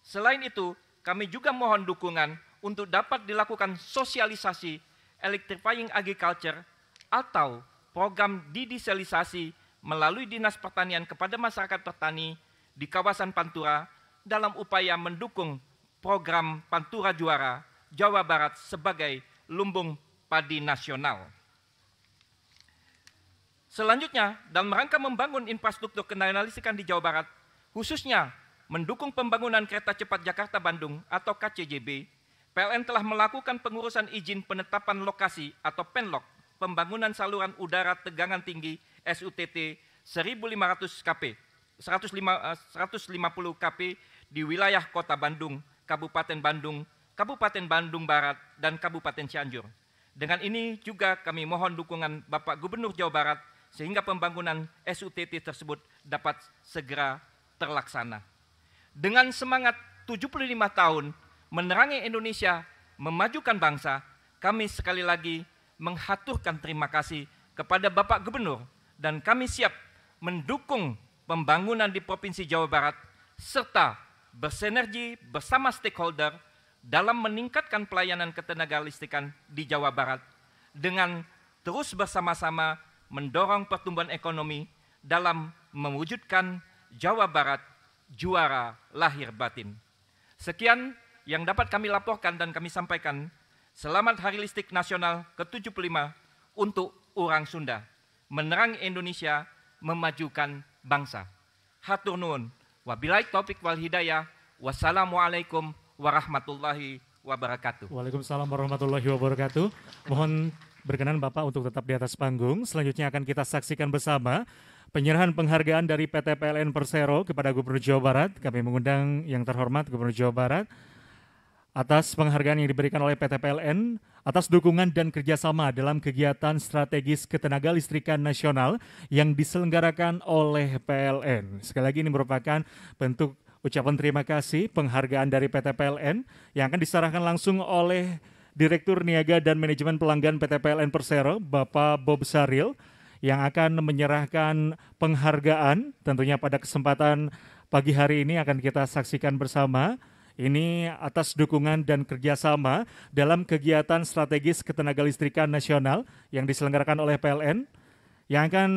Selain itu, kami juga mohon dukungan untuk dapat dilakukan sosialisasi electrifying agriculture atau program didiselisasi melalui Dinas Pertanian kepada masyarakat petani di kawasan Pantura dalam upaya mendukung program Pantura Juara Jawa Barat sebagai lumbung padi nasional. Selanjutnya, dalam rangka membangun infrastruktur kendaraan listrikan di Jawa Barat, khususnya mendukung pembangunan kereta cepat Jakarta-Bandung atau KCJB, PLN telah melakukan pengurusan izin penetapan lokasi atau PENLOK pembangunan saluran udara tegangan tinggi SUTT 1500 KP 150 KP di wilayah Kota Bandung, Kabupaten Bandung, Kabupaten Bandung Barat, dan Kabupaten Cianjur. Dengan ini juga kami mohon dukungan Bapak Gubernur Jawa Barat sehingga pembangunan SUTT tersebut dapat segera terlaksana. Dengan semangat 75 tahun menerangi Indonesia, memajukan bangsa, kami sekali lagi menghaturkan terima kasih kepada Bapak Gubernur dan kami siap mendukung pembangunan di Provinsi Jawa Barat serta bersinergi bersama stakeholder dalam meningkatkan pelayanan ketenaga listrikan di Jawa Barat dengan terus bersama-sama mendorong pertumbuhan ekonomi dalam mewujudkan Jawa Barat juara lahir batin. Sekian yang dapat kami laporkan dan kami sampaikan. Selamat Hari Listrik Nasional ke-75 untuk orang Sunda. Menerang Indonesia, memajukan bangsa. Hatur nuwun. Wabilai taufik wal hidayah. Wassalamualaikum warahmatullahi wabarakatuh. Waalaikumsalam warahmatullahi wabarakatuh. Mohon Berkenan Bapak untuk tetap di atas panggung. Selanjutnya akan kita saksikan bersama penyerahan penghargaan dari PT PLN Persero kepada Gubernur Jawa Barat. Kami mengundang yang terhormat Gubernur Jawa Barat atas penghargaan yang diberikan oleh PT PLN atas dukungan dan kerjasama dalam kegiatan strategis ketenaga listrikan nasional yang diselenggarakan oleh PLN. Sekali lagi ini merupakan bentuk ucapan terima kasih penghargaan dari PT PLN yang akan diserahkan langsung oleh Direktur Niaga dan Manajemen Pelanggan PT PLN Persero, Bapak Bob Saril, yang akan menyerahkan penghargaan tentunya pada kesempatan pagi hari ini akan kita saksikan bersama. Ini atas dukungan dan kerjasama dalam kegiatan strategis ketenaga listrikan nasional yang diselenggarakan oleh PLN yang akan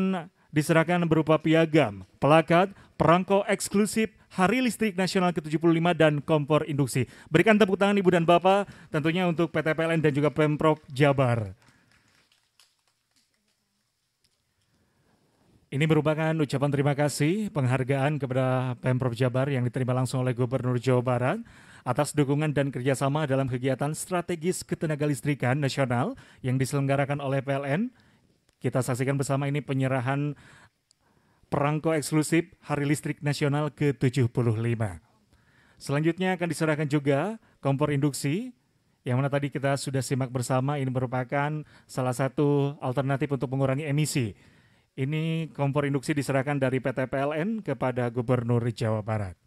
diserahkan berupa piagam, pelakat, perangko eksklusif Hari Listrik Nasional ke-75 dan kompor induksi. Berikan tepuk tangan Ibu dan Bapak tentunya untuk PT PLN dan juga Pemprov Jabar. Ini merupakan ucapan terima kasih penghargaan kepada Pemprov Jabar yang diterima langsung oleh Gubernur Jawa Barat atas dukungan dan kerjasama dalam kegiatan strategis ketenaga listrikan nasional yang diselenggarakan oleh PLN kita saksikan bersama ini penyerahan perangko eksklusif Hari Listrik Nasional ke-75. Selanjutnya akan diserahkan juga kompor induksi yang mana tadi kita sudah simak bersama ini merupakan salah satu alternatif untuk mengurangi emisi. Ini kompor induksi diserahkan dari PT PLN kepada Gubernur Jawa Barat.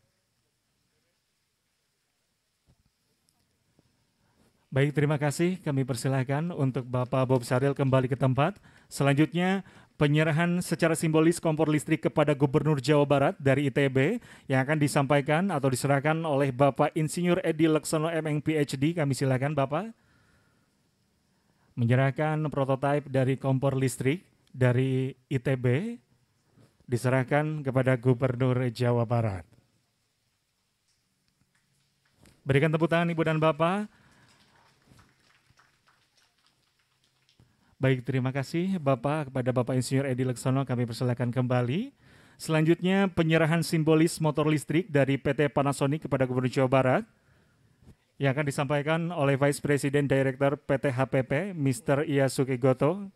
Baik, terima kasih. Kami persilahkan untuk Bapak Bob Saril kembali ke tempat Selanjutnya, penyerahan secara simbolis kompor listrik kepada Gubernur Jawa Barat dari ITB yang akan disampaikan atau diserahkan oleh Bapak Insinyur Edi Laksono MEng PhD. Kami silakan Bapak menyerahkan prototipe dari kompor listrik dari ITB diserahkan kepada Gubernur Jawa Barat. Berikan tepuk tangan Ibu dan Bapak Baik, terima kasih Bapak kepada Bapak Insinyur Edi Leksono kami persilakan kembali. Selanjutnya penyerahan simbolis motor listrik dari PT Panasonic kepada Gubernur Jawa Barat yang akan disampaikan oleh Vice President Director PT HPP, Mr. Iyasuke Goto.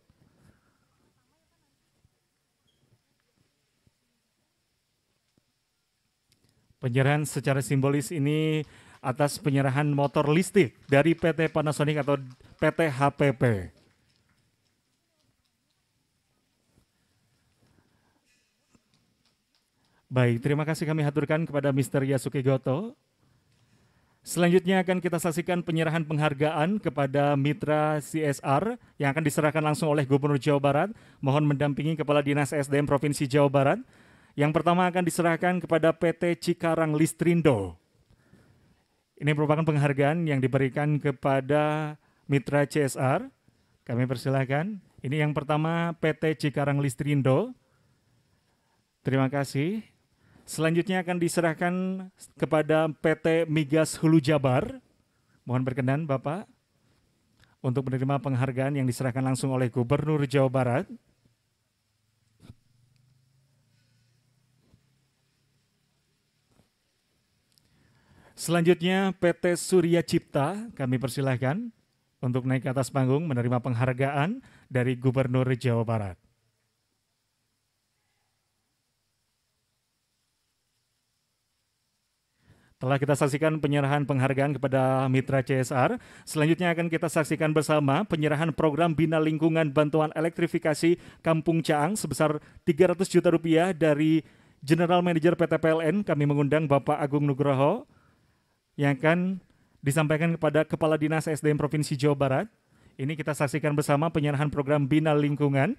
Penyerahan secara simbolis ini atas penyerahan motor listrik dari PT Panasonic atau PT HPP. Baik, terima kasih kami haturkan kepada Mr. Yasuke Goto. Selanjutnya akan kita saksikan penyerahan penghargaan kepada mitra CSR yang akan diserahkan langsung oleh Gubernur Jawa Barat. Mohon mendampingi Kepala Dinas SDM Provinsi Jawa Barat. Yang pertama akan diserahkan kepada PT Cikarang Listrindo. Ini merupakan penghargaan yang diberikan kepada mitra CSR. Kami persilahkan. Ini yang pertama PT Cikarang Listrindo. Terima kasih. Selanjutnya akan diserahkan kepada PT Migas Hulu Jabar. Mohon berkenan Bapak untuk menerima penghargaan yang diserahkan langsung oleh Gubernur Jawa Barat. Selanjutnya PT Surya Cipta kami persilahkan untuk naik ke atas panggung menerima penghargaan dari Gubernur Jawa Barat. Telah kita saksikan penyerahan penghargaan kepada mitra CSR. Selanjutnya akan kita saksikan bersama penyerahan program Bina Lingkungan Bantuan Elektrifikasi Kampung Caang sebesar 300 juta rupiah dari General Manager PT PLN. Kami mengundang Bapak Agung Nugroho yang akan disampaikan kepada Kepala Dinas SDM Provinsi Jawa Barat. Ini kita saksikan bersama penyerahan program Bina Lingkungan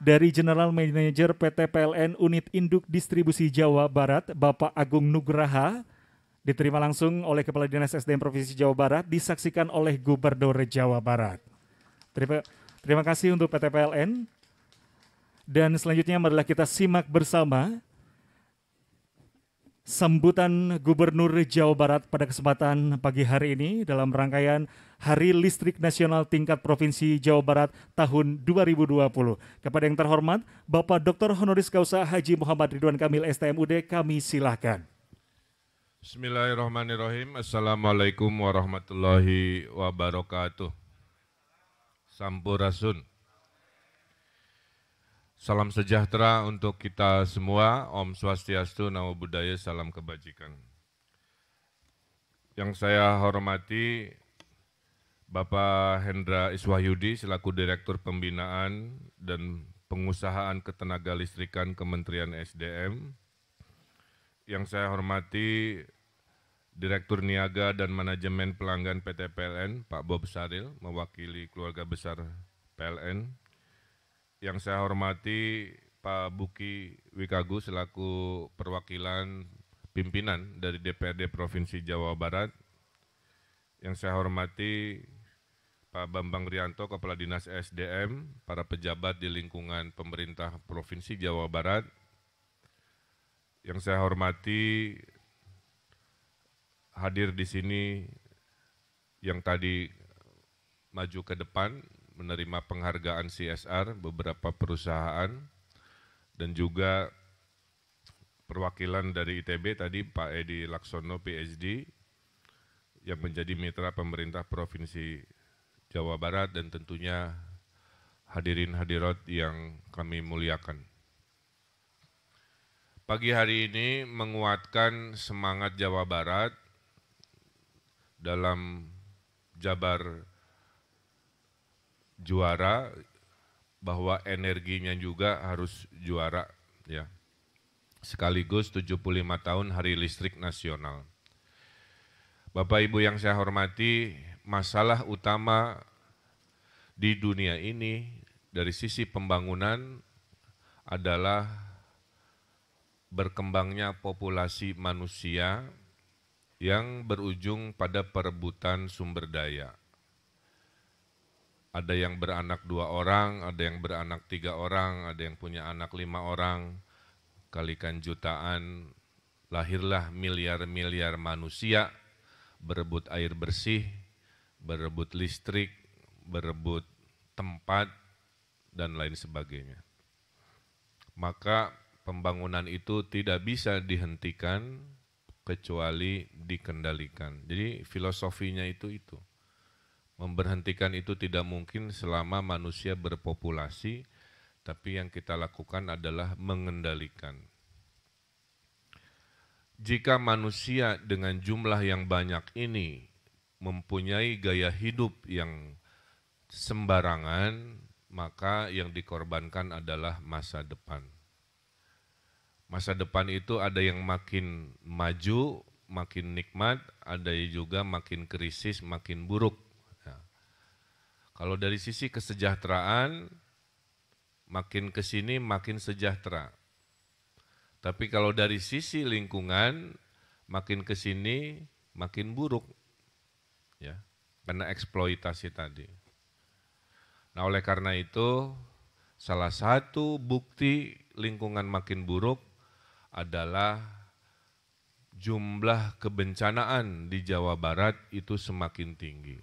dari General Manager PT PLN Unit Induk Distribusi Jawa Barat, Bapak Agung Nugraha diterima langsung oleh Kepala Dinas SDM Provinsi Jawa Barat, disaksikan oleh Gubernur Jawa Barat. Terima, terima kasih untuk PT PLN. Dan selanjutnya marilah kita simak bersama sambutan Gubernur Jawa Barat pada kesempatan pagi hari ini dalam rangkaian Hari Listrik Nasional Tingkat Provinsi Jawa Barat tahun 2020. Kepada yang terhormat, Bapak Dr. Honoris Causa Haji Muhammad Ridwan Kamil STMUD, kami silahkan. Bismillahirrahmanirrahim. Assalamualaikum warahmatullahi wabarakatuh. Sampurasun. Salam sejahtera untuk kita semua. Om Swastiastu, Namo Buddhaya, salam kebajikan. Yang saya hormati Bapak Hendra Iswahyudi selaku Direktur Pembinaan dan Pengusahaan Ketenaga Listrikan Kementerian SDM. Yang saya hormati Direktur Niaga dan Manajemen Pelanggan PT PLN, Pak Bob Saril, mewakili keluarga besar PLN. Yang saya hormati Pak Buki Wikagu selaku perwakilan pimpinan dari DPRD Provinsi Jawa Barat. Yang saya hormati Pak Bambang Rianto, Kepala Dinas SDM, para pejabat di lingkungan pemerintah Provinsi Jawa Barat. Yang saya hormati hadir di sini yang tadi maju ke depan menerima penghargaan CSR beberapa perusahaan dan juga perwakilan dari ITB tadi Pak Edi Laksono PhD yang menjadi mitra pemerintah Provinsi Jawa Barat dan tentunya hadirin hadirat yang kami muliakan. Pagi hari ini menguatkan semangat Jawa Barat dalam Jabar juara bahwa energinya juga harus juara ya. Sekaligus 75 tahun Hari Listrik Nasional. Bapak Ibu yang saya hormati, masalah utama di dunia ini dari sisi pembangunan adalah berkembangnya populasi manusia yang berujung pada perebutan sumber daya. Ada yang beranak dua orang, ada yang beranak tiga orang, ada yang punya anak lima orang, kalikan jutaan, lahirlah miliar-miliar manusia berebut air bersih, berebut listrik, berebut tempat, dan lain sebagainya. Maka pembangunan itu tidak bisa dihentikan kecuali dikendalikan. Jadi filosofinya itu itu. Memberhentikan itu tidak mungkin selama manusia berpopulasi, tapi yang kita lakukan adalah mengendalikan. Jika manusia dengan jumlah yang banyak ini mempunyai gaya hidup yang sembarangan, maka yang dikorbankan adalah masa depan masa depan itu ada yang makin maju, makin nikmat, ada juga makin krisis, makin buruk. Ya. Kalau dari sisi kesejahteraan, makin ke sini makin sejahtera. Tapi kalau dari sisi lingkungan, makin ke sini makin buruk. Ya, karena eksploitasi tadi. Nah, oleh karena itu salah satu bukti lingkungan makin buruk adalah jumlah kebencanaan di Jawa Barat itu semakin tinggi.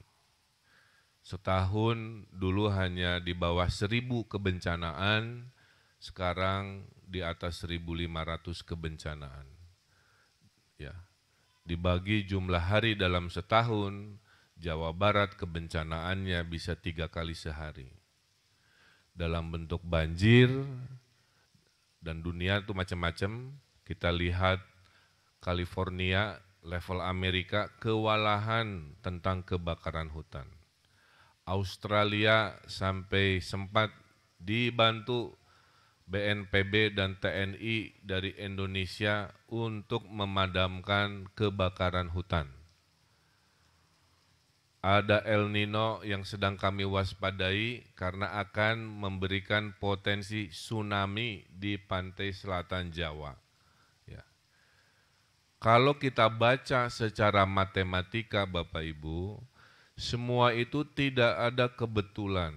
Setahun dulu hanya di bawah seribu kebencanaan, sekarang di atas 1.500 kebencanaan. Ya. Dibagi jumlah hari dalam setahun, Jawa Barat kebencanaannya bisa tiga kali sehari. Dalam bentuk banjir, dan dunia itu macam-macam. Kita lihat California, level Amerika, kewalahan tentang kebakaran hutan. Australia sampai sempat dibantu BNPB dan TNI dari Indonesia untuk memadamkan kebakaran hutan ada El Nino yang sedang kami waspadai karena akan memberikan potensi tsunami di pantai selatan Jawa. Ya. Kalau kita baca secara matematika Bapak Ibu, semua itu tidak ada kebetulan.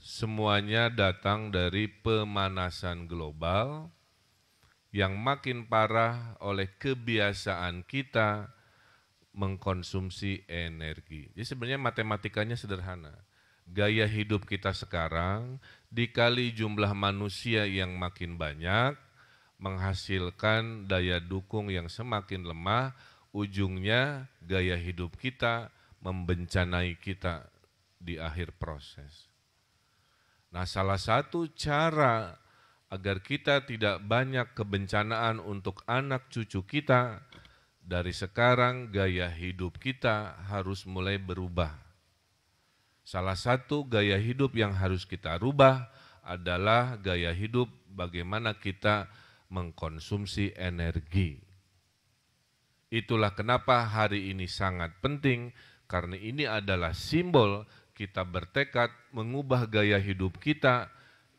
Semuanya datang dari pemanasan global yang makin parah oleh kebiasaan kita mengkonsumsi energi. Jadi sebenarnya matematikanya sederhana. Gaya hidup kita sekarang dikali jumlah manusia yang makin banyak menghasilkan daya dukung yang semakin lemah, ujungnya gaya hidup kita membencanai kita di akhir proses. Nah, salah satu cara agar kita tidak banyak kebencanaan untuk anak cucu kita dari sekarang gaya hidup kita harus mulai berubah. Salah satu gaya hidup yang harus kita rubah adalah gaya hidup bagaimana kita mengkonsumsi energi. Itulah kenapa hari ini sangat penting karena ini adalah simbol kita bertekad mengubah gaya hidup kita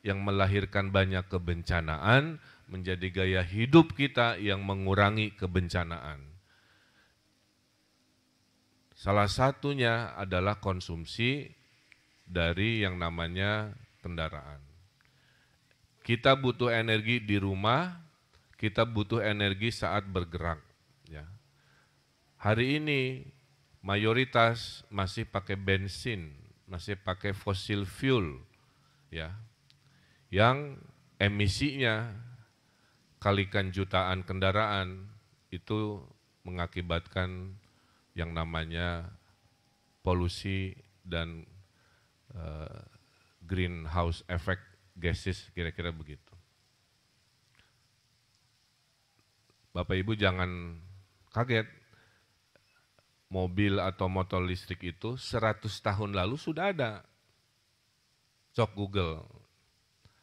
yang melahirkan banyak kebencanaan menjadi gaya hidup kita yang mengurangi kebencanaan. Salah satunya adalah konsumsi dari yang namanya kendaraan. Kita butuh energi di rumah, kita butuh energi saat bergerak. Ya. Hari ini mayoritas masih pakai bensin, masih pakai fosil fuel, ya, yang emisinya kalikan jutaan kendaraan itu mengakibatkan yang namanya polusi dan uh, greenhouse effect gases kira-kira begitu. Bapak Ibu jangan kaget mobil atau motor listrik itu 100 tahun lalu sudah ada. Cok Google.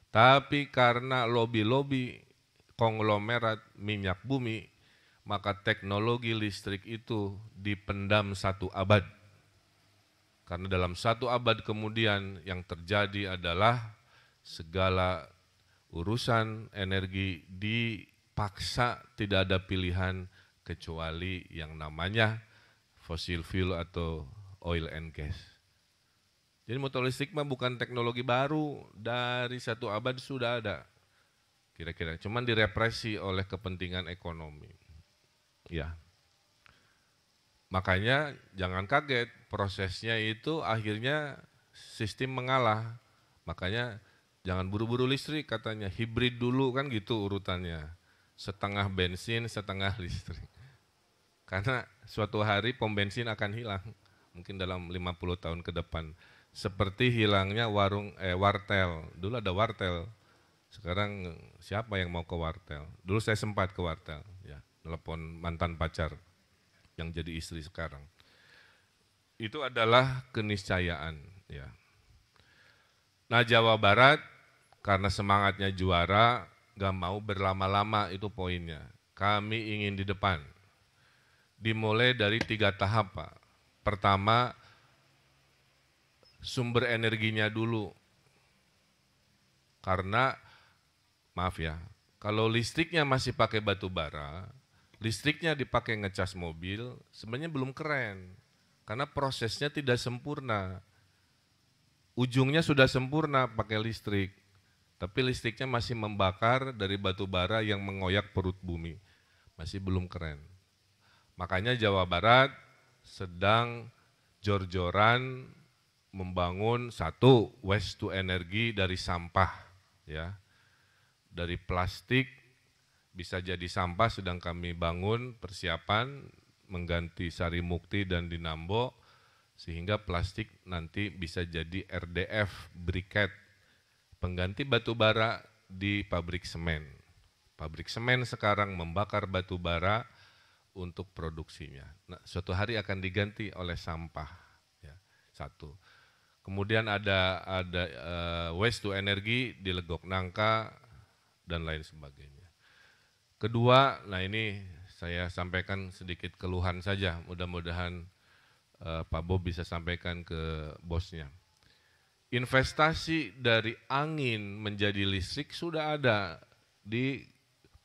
Tapi karena lobby-lobby konglomerat minyak bumi maka teknologi listrik itu dipendam satu abad. Karena dalam satu abad kemudian yang terjadi adalah segala urusan energi dipaksa tidak ada pilihan kecuali yang namanya fossil fuel atau oil and gas. Jadi motor listrik mah bukan teknologi baru, dari satu abad sudah ada. Kira-kira cuman direpresi oleh kepentingan ekonomi. Ya. Makanya jangan kaget, prosesnya itu akhirnya sistem mengalah. Makanya jangan buru-buru listrik katanya, hibrid dulu kan gitu urutannya. Setengah bensin, setengah listrik. Karena suatu hari pom bensin akan hilang, mungkin dalam 50 tahun ke depan. Seperti hilangnya warung eh wartel. Dulu ada wartel. Sekarang siapa yang mau ke wartel? Dulu saya sempat ke wartel telepon mantan pacar yang jadi istri sekarang. Itu adalah keniscayaan ya. Nah Jawa Barat karena semangatnya juara gak mau berlama-lama itu poinnya. Kami ingin di depan. Dimulai dari tiga tahap Pak. Pertama sumber energinya dulu. Karena maaf ya, kalau listriknya masih pakai batu bara, listriknya dipakai ngecas mobil sebenarnya belum keren karena prosesnya tidak sempurna. Ujungnya sudah sempurna pakai listrik, tapi listriknya masih membakar dari batu bara yang mengoyak perut bumi. Masih belum keren. Makanya Jawa Barat sedang jor-joran membangun satu waste to energy dari sampah ya. Dari plastik bisa jadi sampah sedang kami bangun persiapan mengganti Sari Mukti dan Dinambo sehingga plastik nanti bisa jadi RDF briket pengganti batu bara di pabrik semen. Pabrik semen sekarang membakar batu bara untuk produksinya. Nah, suatu hari akan diganti oleh sampah. Ya, satu. Kemudian ada ada uh, waste to energy di Legok Nangka dan lain sebagainya. Kedua, nah ini saya sampaikan sedikit keluhan saja, mudah-mudahan eh, Pak Bob bisa sampaikan ke bosnya. Investasi dari angin menjadi listrik sudah ada di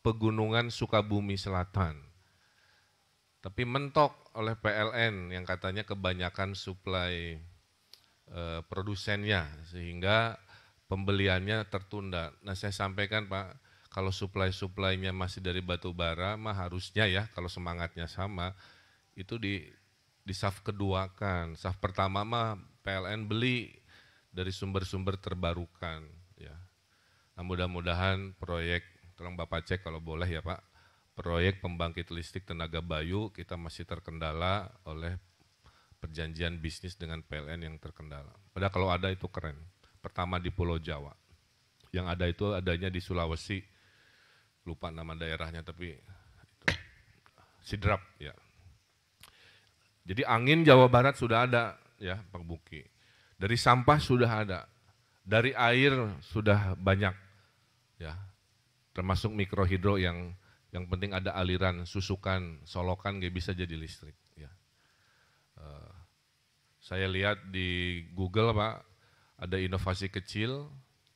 pegunungan Sukabumi Selatan. Tapi mentok oleh PLN yang katanya kebanyakan suplai eh, produsennya sehingga pembeliannya tertunda. Nah saya sampaikan Pak, kalau supply-supplynya masih dari batu bara mah harusnya ya kalau semangatnya sama itu di di saf kedua kan. Saf pertama mah PLN beli dari sumber-sumber terbarukan ya. Nah, mudah-mudahan proyek tolong Bapak cek kalau boleh ya Pak. Proyek pembangkit listrik tenaga bayu kita masih terkendala oleh perjanjian bisnis dengan PLN yang terkendala. Padahal kalau ada itu keren. Pertama di Pulau Jawa. Yang ada itu adanya di Sulawesi lupa nama daerahnya tapi Sidrap ya. Jadi angin Jawa Barat sudah ada ya Pak Buki. Dari sampah sudah ada. Dari air sudah banyak ya. Termasuk mikrohidro yang yang penting ada aliran susukan, solokan gak bisa jadi listrik ya. Uh, saya lihat di Google Pak ada inovasi kecil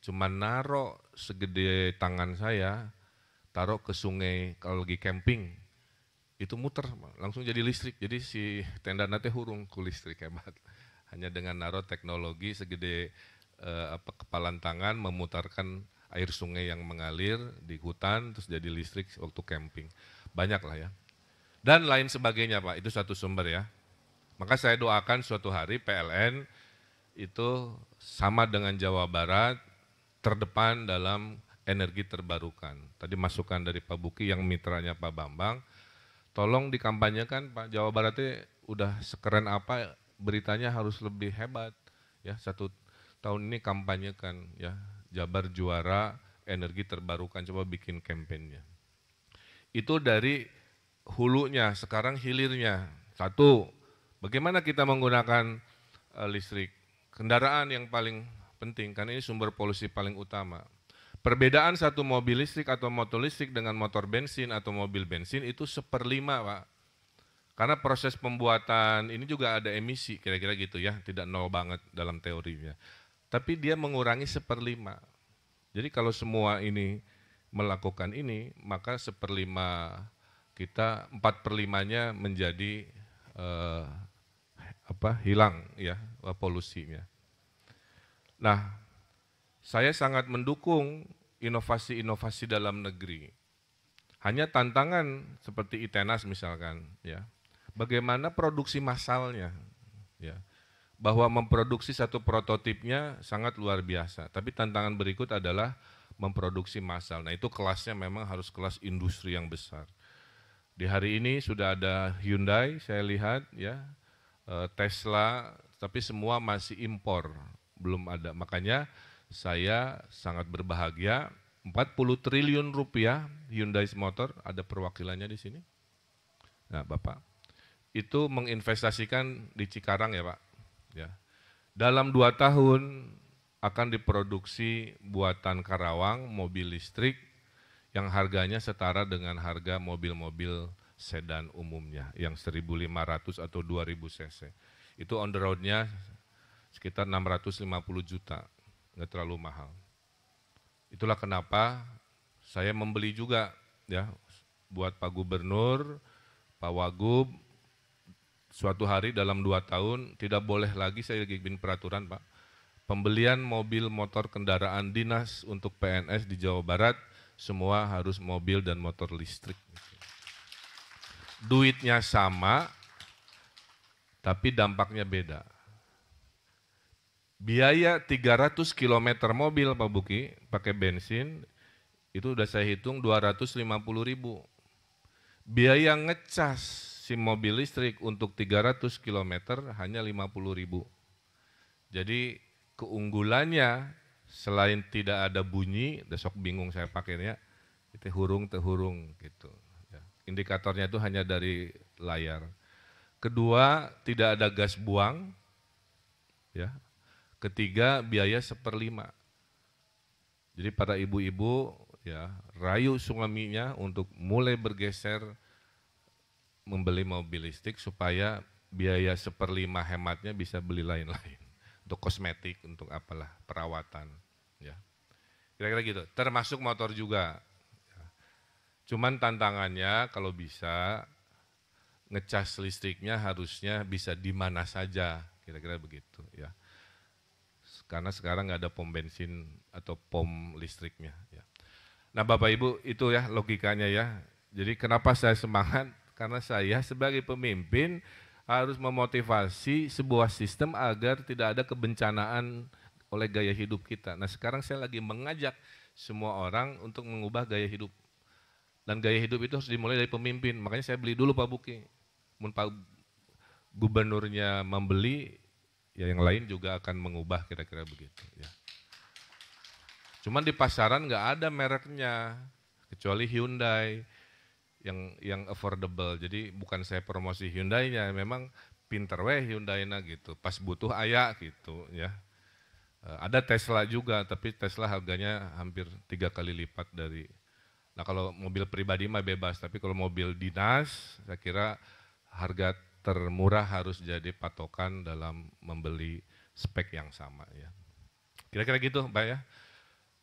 cuman naro segede tangan saya taruh ke sungai kalau lagi camping itu muter langsung jadi listrik jadi si tenda nanti hurung ku listrik hebat hanya dengan naruh teknologi segede eh, apa kepalan tangan memutarkan air sungai yang mengalir di hutan terus jadi listrik waktu camping banyak lah ya dan lain sebagainya pak itu satu sumber ya maka saya doakan suatu hari PLN itu sama dengan Jawa Barat terdepan dalam energi terbarukan. Tadi masukan dari Pak Buki yang mitranya Pak Bambang, tolong dikampanyekan Pak Jawa Barat ini udah sekeren apa beritanya harus lebih hebat ya satu tahun ini kampanyekan ya Jabar juara energi terbarukan coba bikin kampanyenya itu dari hulunya sekarang hilirnya satu bagaimana kita menggunakan eh, listrik kendaraan yang paling penting karena ini sumber polusi paling utama Perbedaan satu mobil listrik atau motor listrik dengan motor bensin atau mobil bensin itu seperlima Pak. Karena proses pembuatan ini juga ada emisi kira-kira gitu ya, tidak nol banget dalam teorinya. Tapi dia mengurangi seperlima. Jadi kalau semua ini melakukan ini, maka seperlima kita empat perlimanya menjadi eh, apa hilang ya eh, polusinya. Nah saya sangat mendukung inovasi-inovasi dalam negeri. Hanya tantangan seperti ITENAS misalkan, ya. Bagaimana produksi massalnya, ya. Bahwa memproduksi satu prototipnya sangat luar biasa, tapi tantangan berikut adalah memproduksi massal. Nah, itu kelasnya memang harus kelas industri yang besar. Di hari ini sudah ada Hyundai, saya lihat ya, eh, Tesla, tapi semua masih impor, belum ada. Makanya saya sangat berbahagia 40 triliun rupiah Hyundai Motor ada perwakilannya di sini. Nah, Bapak. Itu menginvestasikan di Cikarang ya, Pak. Ya. Dalam dua tahun akan diproduksi buatan Karawang mobil listrik yang harganya setara dengan harga mobil-mobil sedan umumnya yang 1500 atau 2000 cc. Itu on the road-nya sekitar 650 juta nggak terlalu mahal. Itulah kenapa saya membeli juga ya buat Pak Gubernur, Pak Wagub, suatu hari dalam dua tahun tidak boleh lagi saya bikin peraturan Pak, pembelian mobil motor kendaraan dinas untuk PNS di Jawa Barat semua harus mobil dan motor listrik. Duitnya sama, tapi dampaknya beda. Biaya 300 km mobil Pak Buki pakai bensin itu udah saya hitung 250 ribu. Biaya ngecas si mobil listrik untuk 300 km hanya 50 ribu. Jadi keunggulannya selain tidak ada bunyi, besok bingung saya pakainya, itu hurung tehurung gitu. Ya, indikatornya itu hanya dari layar. Kedua, tidak ada gas buang, ya Ketiga, biaya seperlima. Jadi para ibu-ibu ya rayu suaminya untuk mulai bergeser membeli mobil listrik supaya biaya seperlima hematnya bisa beli lain-lain untuk kosmetik, untuk apalah perawatan, ya. Kira-kira gitu. Termasuk motor juga. Ya. Cuman tantangannya kalau bisa ngecas listriknya harusnya bisa di mana saja, kira-kira begitu, ya karena sekarang nggak ada pom bensin atau pom listriknya. Ya. Nah Bapak Ibu itu ya logikanya ya. Jadi kenapa saya semangat? Karena saya sebagai pemimpin harus memotivasi sebuah sistem agar tidak ada kebencanaan oleh gaya hidup kita. Nah sekarang saya lagi mengajak semua orang untuk mengubah gaya hidup. Dan gaya hidup itu harus dimulai dari pemimpin. Makanya saya beli dulu Pak Buki. Mun Pak Gubernurnya membeli, ya yang lain juga akan mengubah kira-kira begitu ya. Cuman di pasaran nggak ada mereknya kecuali Hyundai yang yang affordable. Jadi bukan saya promosi Hyundai-nya, memang pinter weh Hyundai-nya gitu. Pas butuh ayak gitu ya. Eh, ada Tesla juga, tapi Tesla harganya hampir tiga kali lipat dari Nah kalau mobil pribadi mah bebas, tapi kalau mobil dinas saya kira harga termurah harus jadi patokan dalam membeli spek yang sama ya. Kira-kira gitu Pak ya.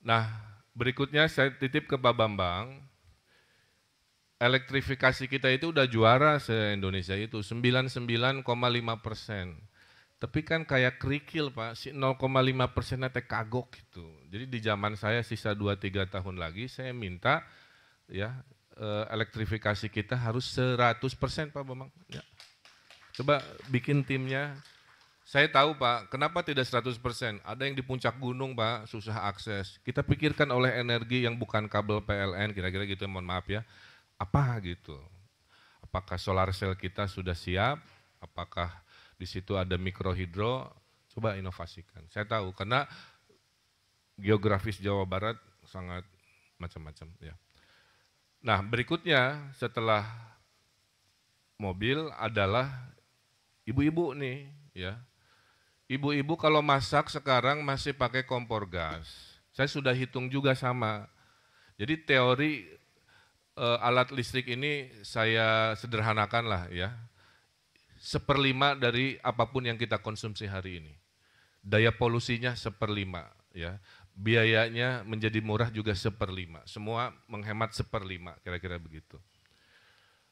Nah berikutnya saya titip ke Pak Bambang, elektrifikasi kita itu udah juara se-Indonesia itu, 99,5 persen. Tapi kan kayak kerikil Pak, si 0,5 persennya teh kagok gitu. Jadi di zaman saya sisa 2-3 tahun lagi, saya minta ya eh, elektrifikasi kita harus 100 persen Pak Bambang. Ya. Coba bikin timnya. Saya tahu Pak, kenapa tidak 100%? Ada yang di puncak gunung Pak, susah akses. Kita pikirkan oleh energi yang bukan kabel PLN, kira-kira gitu, mohon maaf ya. Apa gitu? Apakah solar cell kita sudah siap? Apakah di situ ada mikrohidro? Coba inovasikan. Saya tahu, karena geografis Jawa Barat sangat macam-macam ya. Nah berikutnya setelah mobil adalah Ibu-ibu nih, ya. Ibu-ibu kalau masak sekarang masih pakai kompor gas. Saya sudah hitung juga sama. Jadi teori e, alat listrik ini saya sederhanakan lah ya. Seperlima dari apapun yang kita konsumsi hari ini. Daya polusinya seperlima ya. Biayanya menjadi murah juga seperlima. Semua menghemat seperlima kira-kira begitu.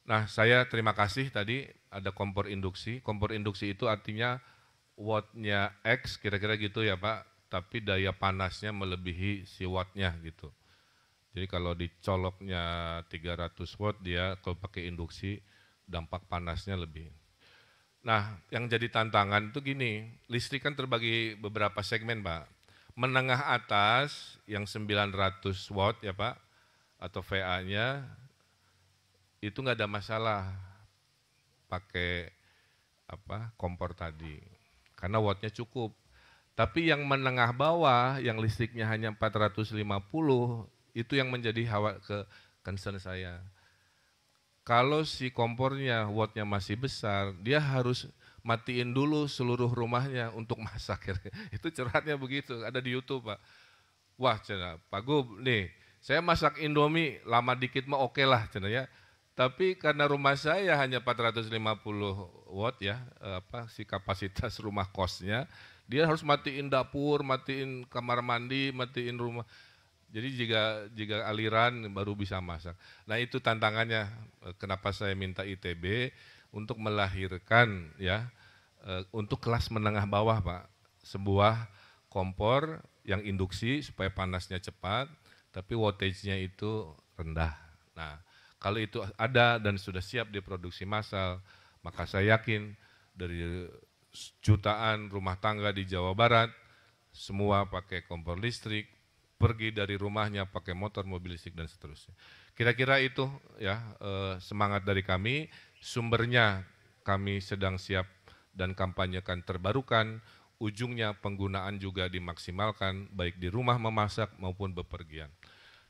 Nah, saya terima kasih tadi ada kompor induksi. Kompor induksi itu artinya wattnya X, kira-kira gitu ya Pak, tapi daya panasnya melebihi si wattnya gitu. Jadi kalau dicoloknya 300 watt, dia kalau pakai induksi dampak panasnya lebih. Nah, yang jadi tantangan itu gini, listrik kan terbagi beberapa segmen Pak. Menengah atas yang 900 watt ya Pak, atau VA-nya, itu nggak ada masalah pakai apa kompor tadi karena wattnya cukup tapi yang menengah bawah yang listriknya hanya 450 itu yang menjadi hawa ke concern saya kalau si kompornya wattnya masih besar dia harus matiin dulu seluruh rumahnya untuk masak itu curhatnya begitu ada di YouTube pak wah cina pak Gub nih saya masak Indomie lama dikit mah oke okay lah cina ya tapi karena rumah saya hanya 450 watt ya, eh, apa si kapasitas rumah kosnya, dia harus matiin dapur, matiin kamar mandi, matiin rumah. Jadi jika jika aliran baru bisa masak. Nah itu tantangannya. Eh, kenapa saya minta ITB untuk melahirkan ya eh, untuk kelas menengah bawah pak sebuah kompor yang induksi supaya panasnya cepat, tapi wattage-nya itu rendah. Nah kalau itu ada dan sudah siap diproduksi massal, maka saya yakin dari jutaan rumah tangga di Jawa Barat semua pakai kompor listrik, pergi dari rumahnya pakai motor, mobil listrik dan seterusnya. Kira-kira itu ya eh, semangat dari kami, sumbernya kami sedang siap dan kampanyekan terbarukan, ujungnya penggunaan juga dimaksimalkan baik di rumah memasak maupun bepergian.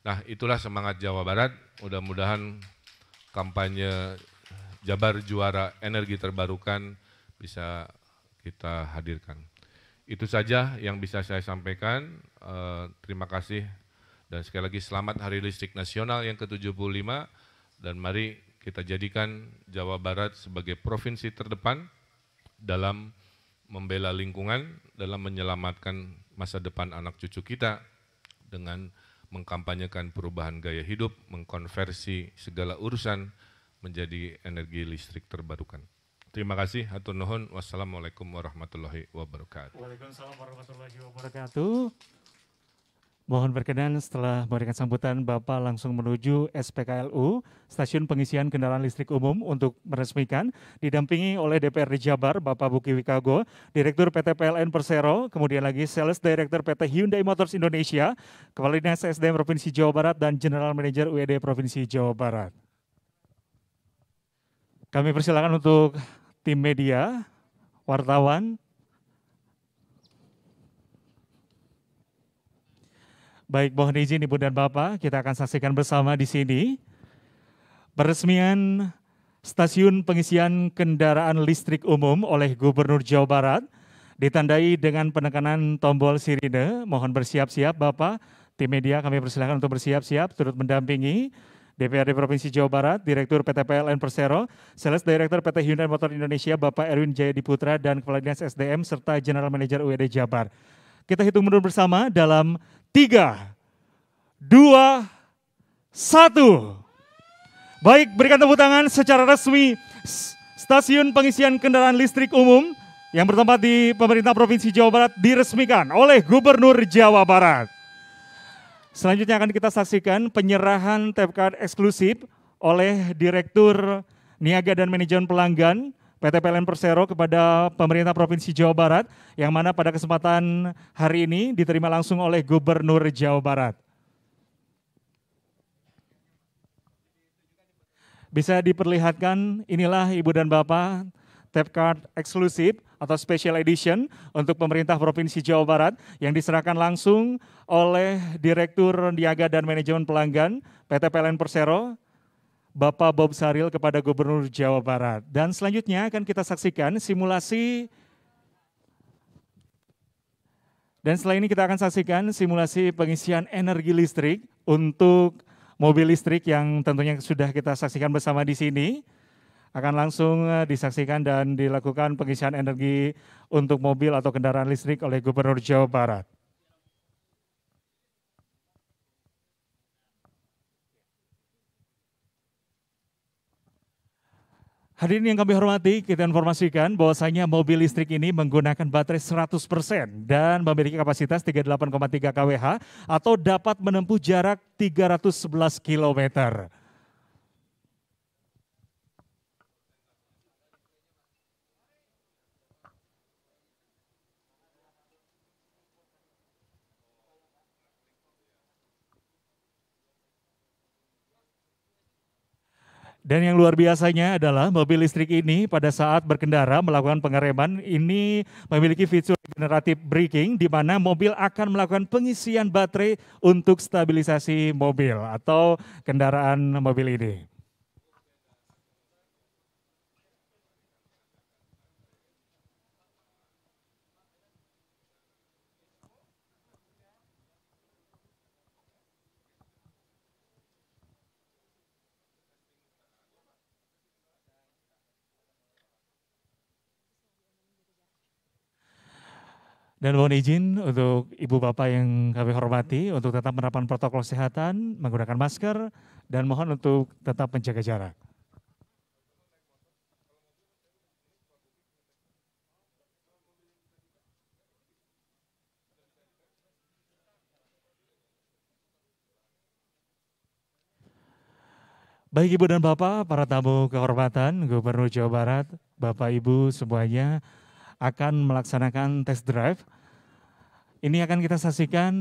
Nah itulah semangat Jawa Barat, mudah-mudahan kampanye Jabar Juara Energi Terbarukan bisa kita hadirkan. Itu saja yang bisa saya sampaikan, eh, terima kasih dan sekali lagi selamat Hari Listrik Nasional yang ke-75 dan mari kita jadikan Jawa Barat sebagai provinsi terdepan dalam membela lingkungan, dalam menyelamatkan masa depan anak cucu kita dengan mengkampanyekan perubahan gaya hidup, mengkonversi segala urusan menjadi energi listrik terbarukan. Terima kasih. Hatur nuhun. Wassalamualaikum warahmatullahi wabarakatuh. Waalaikumsalam warahmatullahi wabarakatuh. Mohon berkenan setelah memberikan sambutan Bapak langsung menuju SPKLU, Stasiun Pengisian Kendaraan Listrik Umum untuk meresmikan, didampingi oleh DPRD Jabar, Bapak Buki Wikago, Direktur PT PLN Persero, kemudian lagi Sales Director PT Hyundai Motors Indonesia, Kepala Dinas SDM Provinsi Jawa Barat, dan General Manager UED Provinsi Jawa Barat. Kami persilakan untuk tim media, wartawan, Baik, mohon izin Ibu dan Bapak, kita akan saksikan bersama di sini peresmian stasiun pengisian kendaraan listrik umum oleh Gubernur Jawa Barat ditandai dengan penekanan tombol sirine. Mohon bersiap-siap Bapak, tim media kami persilahkan untuk bersiap-siap turut mendampingi DPRD Provinsi Jawa Barat, Direktur PT PLN Persero, Sales Director PT Hyundai Motor Indonesia Bapak Erwin Jaya Diputra, dan Kepala Dinas SDM serta General Manager UED Jabar. Kita hitung mundur bersama dalam tiga, dua, satu. Baik, berikan tepuk tangan secara resmi stasiun pengisian kendaraan listrik umum yang bertempat di pemerintah Provinsi Jawa Barat diresmikan oleh Gubernur Jawa Barat. Selanjutnya akan kita saksikan penyerahan tab card eksklusif oleh Direktur Niaga dan Manajemen Pelanggan PT PLN Persero kepada pemerintah Provinsi Jawa Barat yang mana pada kesempatan hari ini diterima langsung oleh Gubernur Jawa Barat. Bisa diperlihatkan inilah Ibu dan Bapak tap card eksklusif atau special edition untuk pemerintah Provinsi Jawa Barat yang diserahkan langsung oleh Direktur Niaga dan Manajemen Pelanggan PT PLN Persero Bapak Bob Saril kepada Gubernur Jawa Barat. Dan selanjutnya akan kita saksikan simulasi dan setelah ini kita akan saksikan simulasi pengisian energi listrik untuk mobil listrik yang tentunya sudah kita saksikan bersama di sini. Akan langsung eh, disaksikan dan dilakukan pengisian energi untuk mobil atau kendaraan listrik oleh Gubernur Jawa Barat. Hadirin yang kami hormati, kita informasikan bahwasanya mobil listrik ini menggunakan baterai 100% dan memiliki kapasitas 38,3 kWh atau dapat menempuh jarak 311 km. Dan yang luar biasanya adalah mobil listrik ini pada saat berkendara melakukan pengereman ini memiliki fitur generative braking di mana mobil akan melakukan pengisian baterai untuk stabilisasi mobil atau kendaraan mobil ini. Dan mohon izin untuk ibu bapak yang kami hormati untuk tetap menerapkan protokol kesehatan, menggunakan masker, dan mohon untuk tetap menjaga jarak. Baik Ibu dan Bapak, para tamu kehormatan Gubernur Jawa Barat, Bapak Ibu semuanya akan melaksanakan test drive ini akan kita saksikan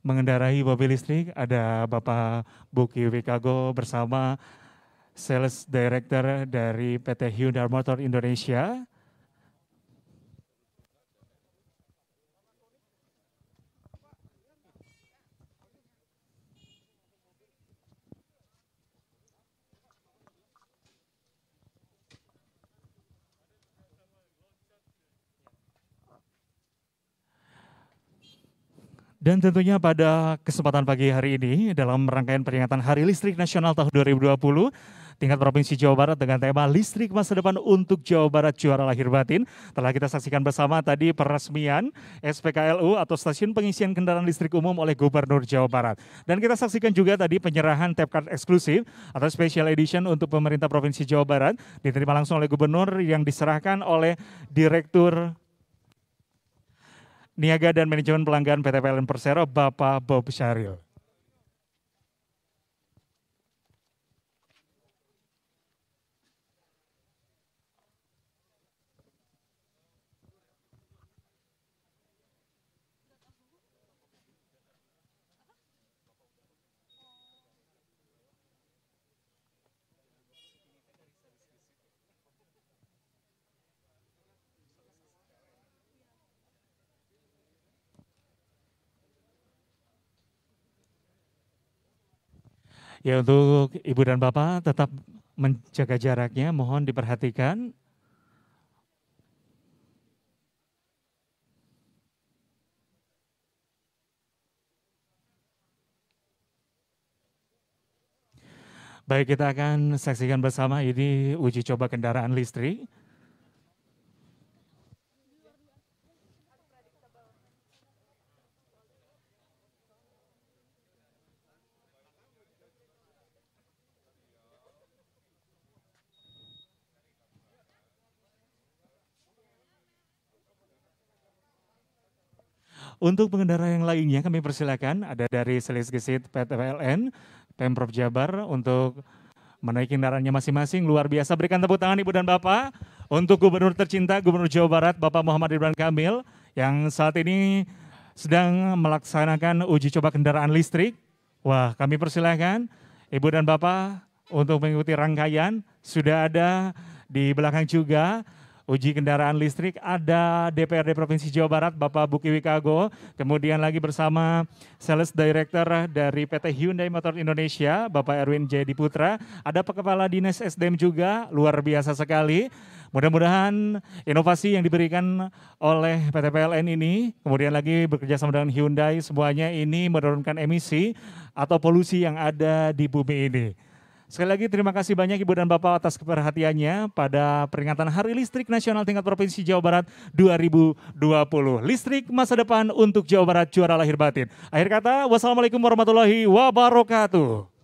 mengendarai mobil listrik ada Bapak Buki Wikago bersama Sales Director dari PT Hyundai Motor Indonesia Dan tentunya pada kesempatan pagi hari ini dalam rangkaian peringatan Hari Listrik Nasional tahun 2020, tingkat Provinsi Jawa Barat dengan tema Listrik Masa Depan untuk Jawa Barat Juara Lahir Batin. Telah kita saksikan bersama tadi peresmian SPKLU atau Stasiun Pengisian Kendaraan Listrik Umum oleh Gubernur Jawa Barat. Dan kita saksikan juga tadi penyerahan tap card eksklusif atau special edition untuk pemerintah Provinsi Jawa Barat diterima langsung oleh Gubernur yang diserahkan oleh Direktur Niaga dan Manajemen Pelanggan PT PLN Persero, Bapak Bob Syaril. Ya untuk ibu dan bapak tetap menjaga jaraknya, mohon diperhatikan. Baik, kita akan saksikan bersama ini uji coba kendaraan listrik. Untuk pengendara yang lainnya kami persilakan ada dari Selis Gesit PLN, Pemprov Jabar untuk menaiki kendaraannya masing-masing. Luar biasa, berikan tepuk tangan Ibu dan Bapak untuk Gubernur tercinta Gubernur Jawa Barat Bapak Muhammad Ridwan Kamil yang saat ini sedang melaksanakan uji coba kendaraan listrik. Wah, kami persilahkan Ibu dan Bapak untuk mengikuti rangkaian. Sudah ada di belakang juga uji kendaraan listrik ada DPRD Provinsi Jawa Barat Bapak Buki Wikago, kemudian lagi bersama Sales Director dari PT Hyundai Motor Indonesia Bapak Erwin J. Diputra, ada Kepala Dinas SDM juga, luar biasa sekali. Mudah-mudahan inovasi yang diberikan oleh PT PLN ini, kemudian lagi bekerja sama dengan Hyundai, semuanya ini menurunkan emisi atau polusi yang ada di bumi ini. Sekali lagi terima kasih banyak Ibu dan Bapak atas keperhatiannya pada peringatan Hari Listrik Nasional tingkat Provinsi Jawa Barat 2020. Listrik masa depan untuk Jawa Barat juara lahir batin. Akhir kata, wassalamualaikum warahmatullahi wabarakatuh.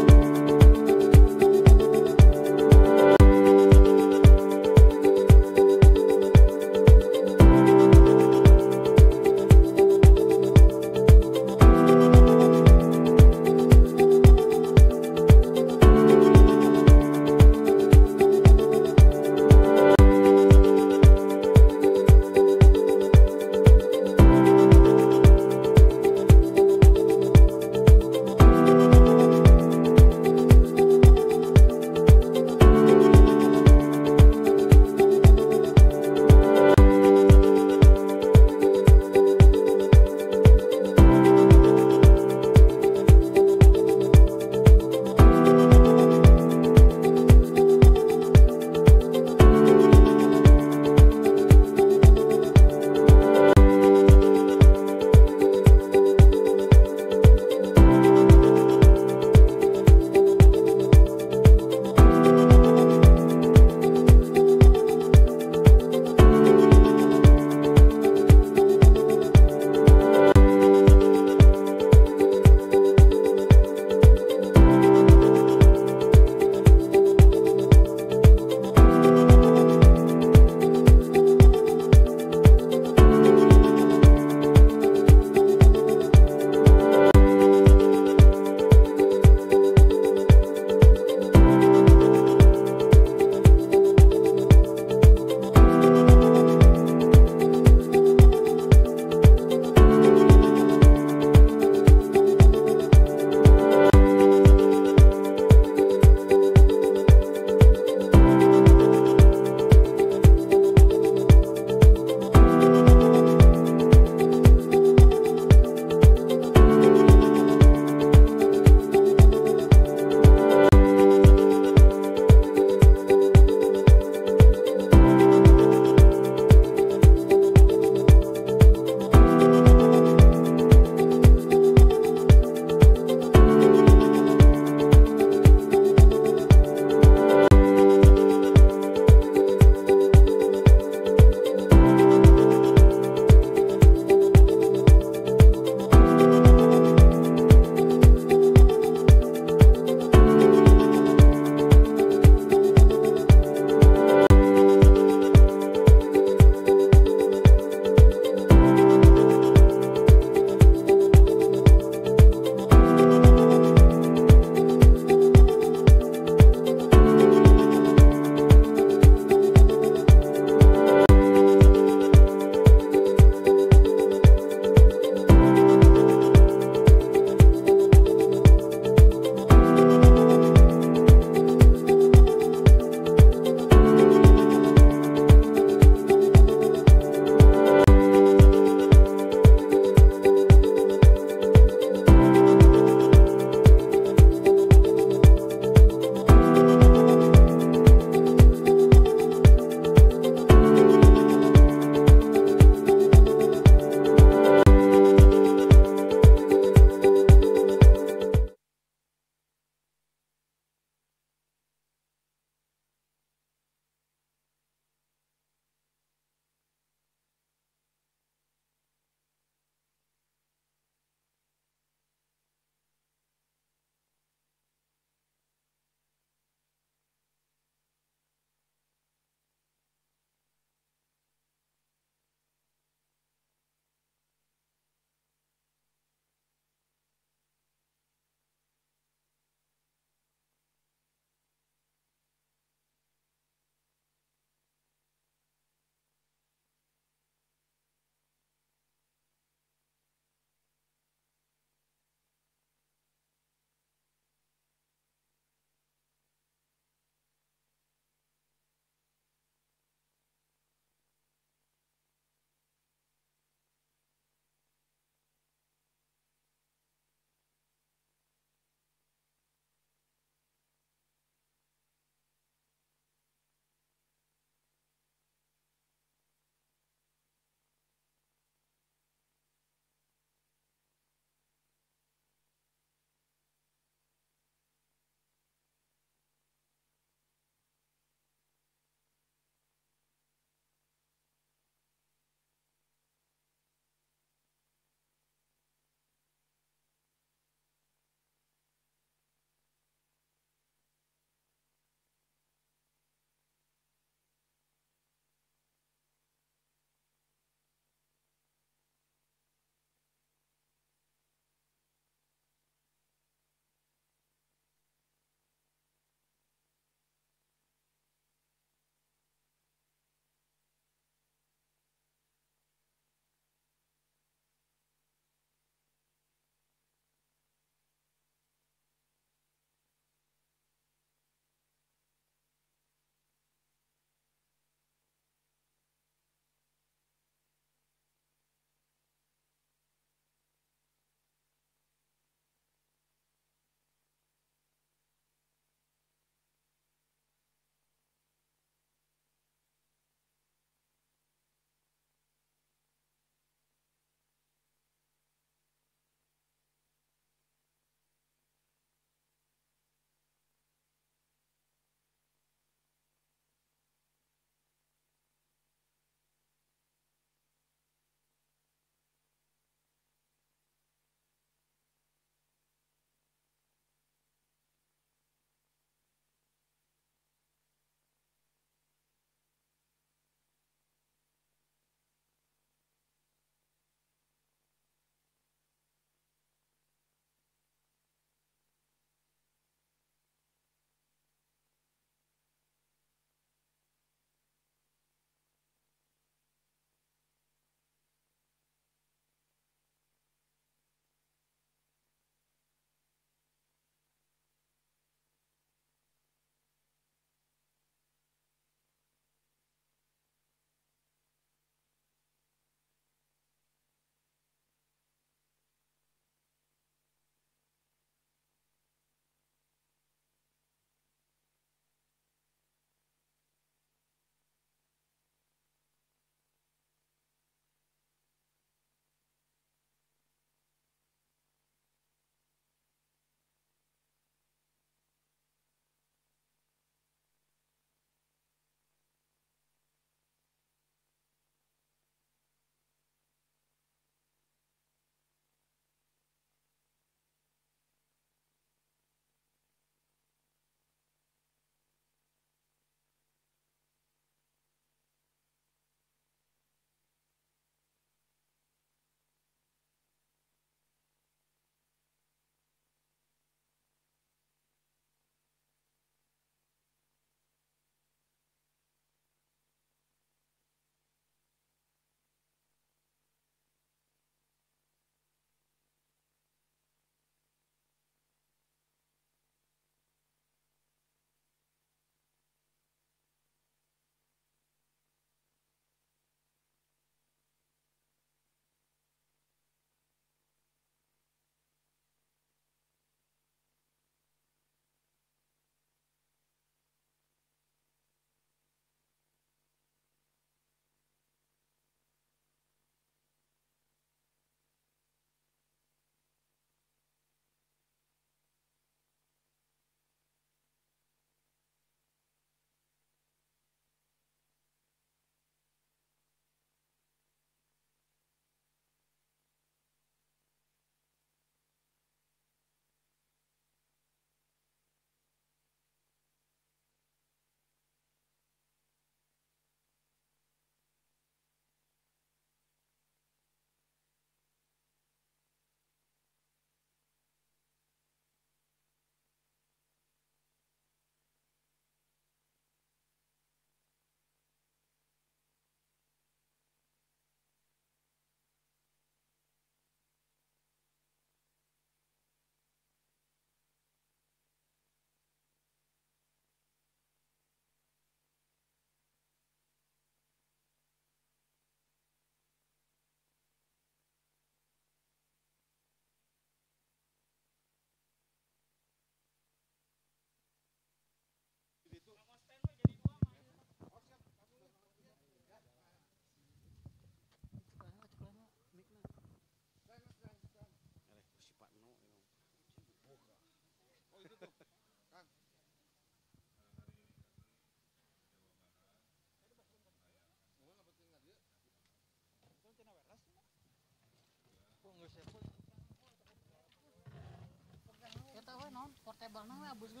tebal nawe abus gue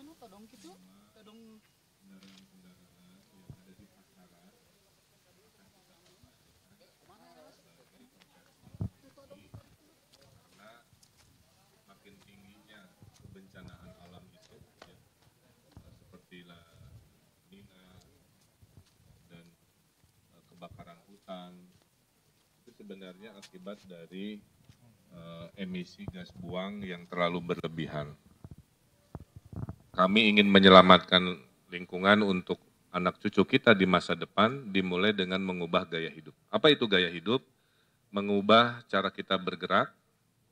gitu dong. makin tingginya kebencanaan alam itu ya. seperti Nina dan eh, kebakaran hutan itu sebenarnya akibat dari uh, emisi gas buang yang terlalu berlebihan kami ingin menyelamatkan lingkungan untuk anak cucu kita di masa depan dimulai dengan mengubah gaya hidup. Apa itu gaya hidup? Mengubah cara kita bergerak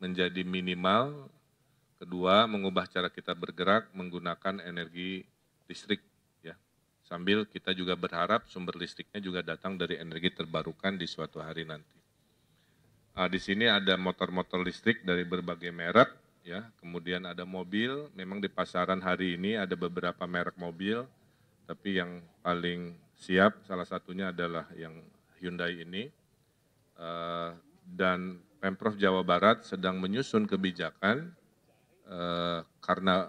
menjadi minimal. Kedua, mengubah cara kita bergerak menggunakan energi listrik ya. Sambil kita juga berharap sumber listriknya juga datang dari energi terbarukan di suatu hari nanti. Nah, di sini ada motor-motor listrik dari berbagai merek ya. Kemudian ada mobil, memang di pasaran hari ini ada beberapa merek mobil, tapi yang paling siap salah satunya adalah yang Hyundai ini. Eh, dan Pemprov Jawa Barat sedang menyusun kebijakan eh, karena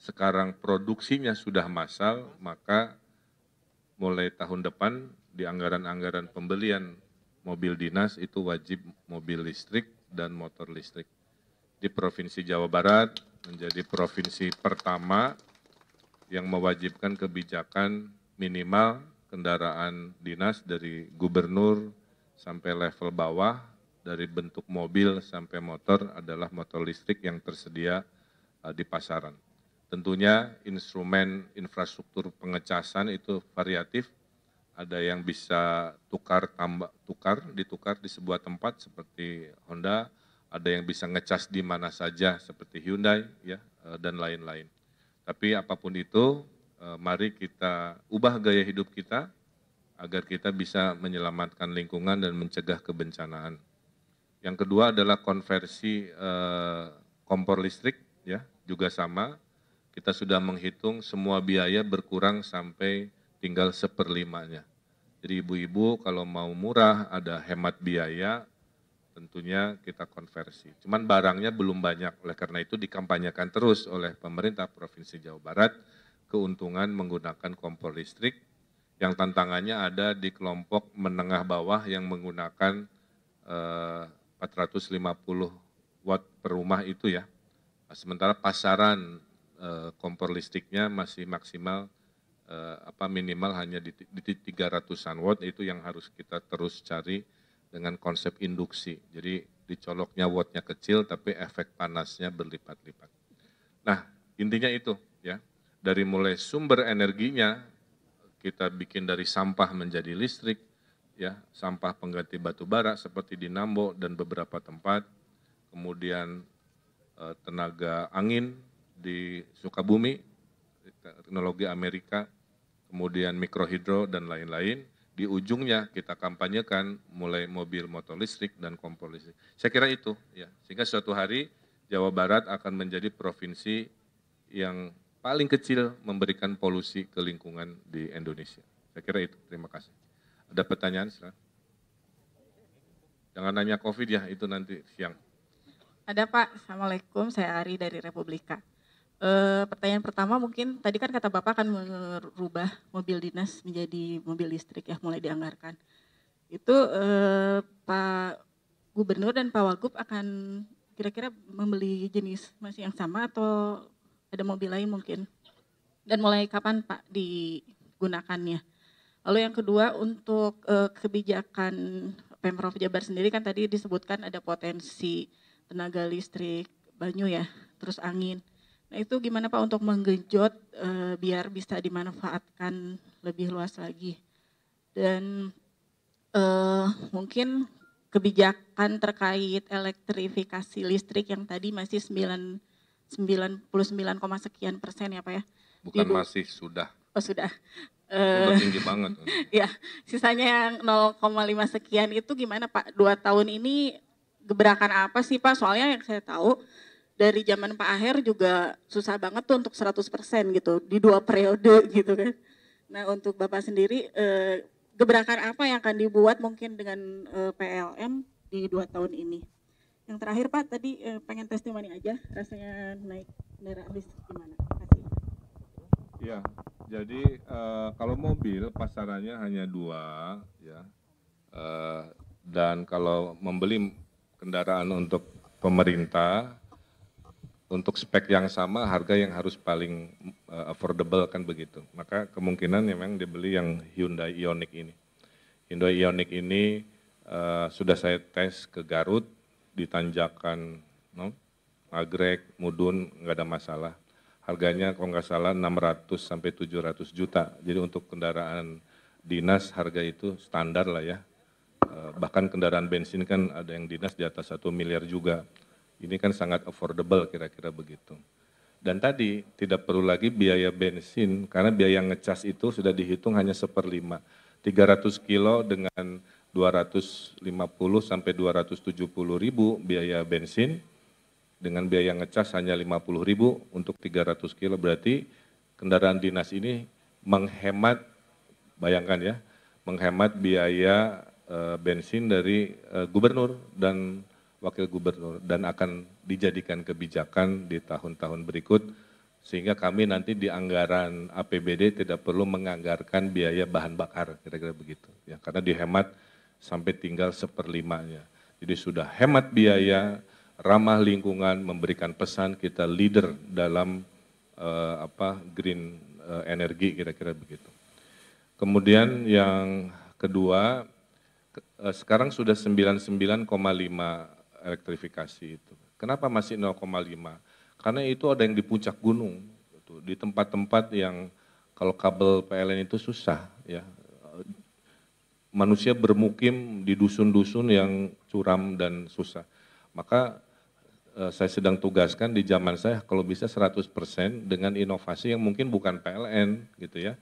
sekarang produksinya sudah massal, maka mulai tahun depan di anggaran-anggaran pembelian mobil dinas itu wajib mobil listrik dan motor listrik di Provinsi Jawa Barat menjadi provinsi pertama yang mewajibkan kebijakan minimal kendaraan dinas dari gubernur sampai level bawah, dari bentuk mobil sampai motor adalah motor listrik yang tersedia eh, di pasaran. Tentunya instrumen infrastruktur pengecasan itu variatif, ada yang bisa tukar tambah tukar ditukar di sebuah tempat seperti Honda, ada yang bisa ngecas di mana saja seperti Hyundai ya eh, dan lain-lain. Tapi apapun itu, eh, mari kita ubah gaya hidup kita agar kita bisa menyelamatkan lingkungan dan mencegah kebencanaan. Yang kedua adalah konversi eh, kompor listrik ya, juga sama. Kita sudah menghitung semua biaya berkurang sampai tinggal seperlimanya. Jadi ibu-ibu kalau mau murah ada hemat biaya, tentunya kita konversi. Cuman barangnya belum banyak, oleh karena itu dikampanyekan terus oleh pemerintah Provinsi Jawa Barat keuntungan menggunakan kompor listrik yang tantangannya ada di kelompok menengah bawah yang menggunakan eh, 450 watt per rumah itu ya. Nah, sementara pasaran eh, kompor listriknya masih maksimal eh, apa minimal hanya di, di 300-an watt itu yang harus kita terus cari dengan konsep induksi. Jadi dicoloknya wattnya kecil tapi efek panasnya berlipat-lipat. Nah intinya itu ya. Dari mulai sumber energinya kita bikin dari sampah menjadi listrik, ya sampah pengganti batu bara seperti di Nambo dan beberapa tempat, kemudian eh, tenaga angin di Sukabumi, teknologi Amerika, kemudian mikrohidro dan lain-lain, di ujungnya kita kampanyekan mulai mobil motor listrik dan kompor listrik. Saya kira itu ya. Sehingga suatu hari Jawa Barat akan menjadi provinsi yang paling kecil memberikan polusi ke lingkungan di Indonesia. Saya kira itu. Terima kasih. Ada pertanyaan silakan. Jangan nanya Covid ya, itu nanti siang. Ada Pak, Assalamualaikum, saya Ari dari Republika. Eh, pertanyaan pertama mungkin tadi kan kata Bapak akan merubah mobil dinas menjadi mobil listrik ya mulai dianggarkan. Itu e, Pak Gubernur dan Pak Wagub akan kira-kira membeli jenis masih yang sama atau ada mobil lain mungkin? Dan mulai kapan Pak digunakannya? Lalu yang kedua untuk e, kebijakan Pemprov Jabar sendiri kan tadi disebutkan ada potensi tenaga listrik banyu ya, terus angin. Nah itu gimana Pak untuk menggenjot e, eh, biar bisa dimanfaatkan lebih luas lagi. Dan e, mungkin kebijakan terkait elektrifikasi listrik yang tadi masih 9, 99, sekian persen ya Pak ya. Bukan masih, sudah. Oh sudah. Udah eh, tinggi banget. ya, sisanya yang 0,5 sekian itu gimana Pak? Dua tahun ini gebrakan apa sih Pak? Soalnya yang saya tahu dari zaman Pak Aher juga susah banget tuh untuk 100% gitu di dua periode gitu kan. Nah, untuk Bapak sendiri eh, gebrakan apa yang akan dibuat mungkin dengan eh, PLM di dua tahun ini? Yang terakhir Pak tadi eh, pengen testimoni aja rasanya naik kendaraan bis gimana? Kasih. Ya, jadi eh, kalau mobil pasarannya hanya dua ya. Eh, dan kalau membeli kendaraan untuk pemerintah untuk spek yang sama harga yang harus paling uh, affordable kan begitu. Maka kemungkinan memang dibeli yang Hyundai Ioniq ini. Hyundai Ioniq ini uh, sudah saya tes ke Garut di tanjakan no, Agrek, Mudun nggak ada masalah. Harganya kalau nggak salah 600 sampai 700 juta. Jadi untuk kendaraan dinas harga itu standar lah ya. Eh, bahkan kendaraan bensin kan ada yang dinas di atas satu miliar juga. Ini kan sangat affordable kira-kira begitu. Dan tadi tidak perlu lagi biaya bensin karena biaya ngecas itu sudah dihitung hanya seperlima. 300 kilo dengan 250 sampai 270 ribu biaya bensin dengan biaya ngecas hanya 50 ribu untuk 300 kilo berarti kendaraan dinas ini menghemat bayangkan ya menghemat biaya e, bensin dari e, gubernur dan Wakil Gubernur dan akan dijadikan kebijakan di tahun-tahun berikut sehingga kami nanti di anggaran APBD tidak perlu menganggarkan biaya bahan bakar kira-kira begitu ya karena dihemat sampai tinggal seperlimanya jadi sudah hemat biaya ramah lingkungan memberikan pesan kita leader dalam uh, apa green uh, energi kira-kira begitu kemudian yang kedua eh, sekarang sudah 99,5 elektrifikasi itu. Kenapa masih 0,5? Karena itu ada yang di puncak gunung, gitu. di tempat-tempat yang kalau kabel PLN itu susah ya. Manusia bermukim di dusun-dusun yang curam dan susah. Maka eh, saya sedang tugaskan di zaman saya kalau bisa 100% dengan inovasi yang mungkin bukan PLN gitu ya.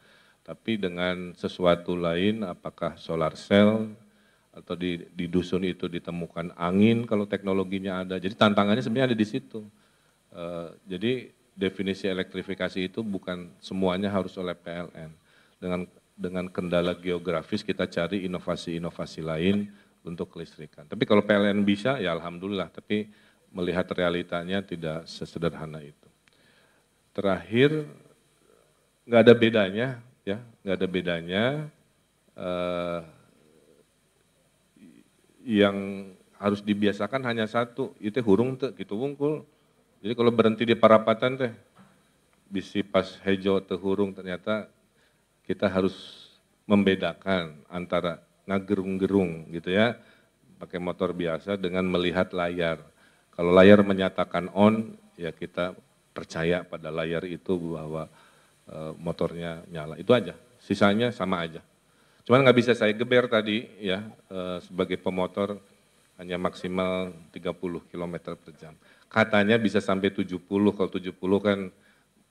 Tapi dengan sesuatu lain apakah solar cell, atau di, di dusun itu ditemukan angin kalau teknologinya ada. Jadi tantangannya sebenarnya ada di situ. E, jadi definisi elektrifikasi itu bukan semuanya harus oleh PLN. Dengan dengan kendala geografis kita cari inovasi-inovasi lain untuk kelistrikan. Tapi kalau PLN bisa ya alhamdulillah, tapi melihat realitanya tidak sesederhana itu. Terakhir nggak ada bedanya ya, nggak ada bedanya uh, yang harus dibiasakan hanya satu, itu hurung teh gitu wungkul. Jadi kalau berhenti di parapatan teh bisi pas hejo teh hurung ternyata kita harus membedakan antara ngagerung-gerung gitu ya pakai motor biasa dengan melihat layar. Kalau layar menyatakan on, ya kita percaya pada layar itu bahwa eh, motornya nyala. Itu aja. Sisanya sama aja. Cuman nggak bisa saya geber tadi ya eh, sebagai pemotor hanya maksimal 30 km per jam. Katanya bisa sampai 70, kalau 70 kan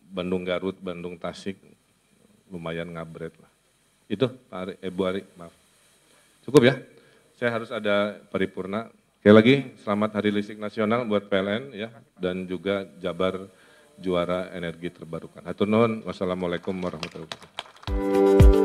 Bandung Garut, Bandung Tasik lumayan ngabret lah. Itu Pak Ari, eh, Bu Ari, maaf. Cukup ya, saya harus ada paripurna. Sekali lagi, selamat Hari Listrik Nasional buat PLN ya, dan juga Jabar juara energi terbarukan. Hatur nuhun, wassalamualaikum warahmatullahi wabarakatuh.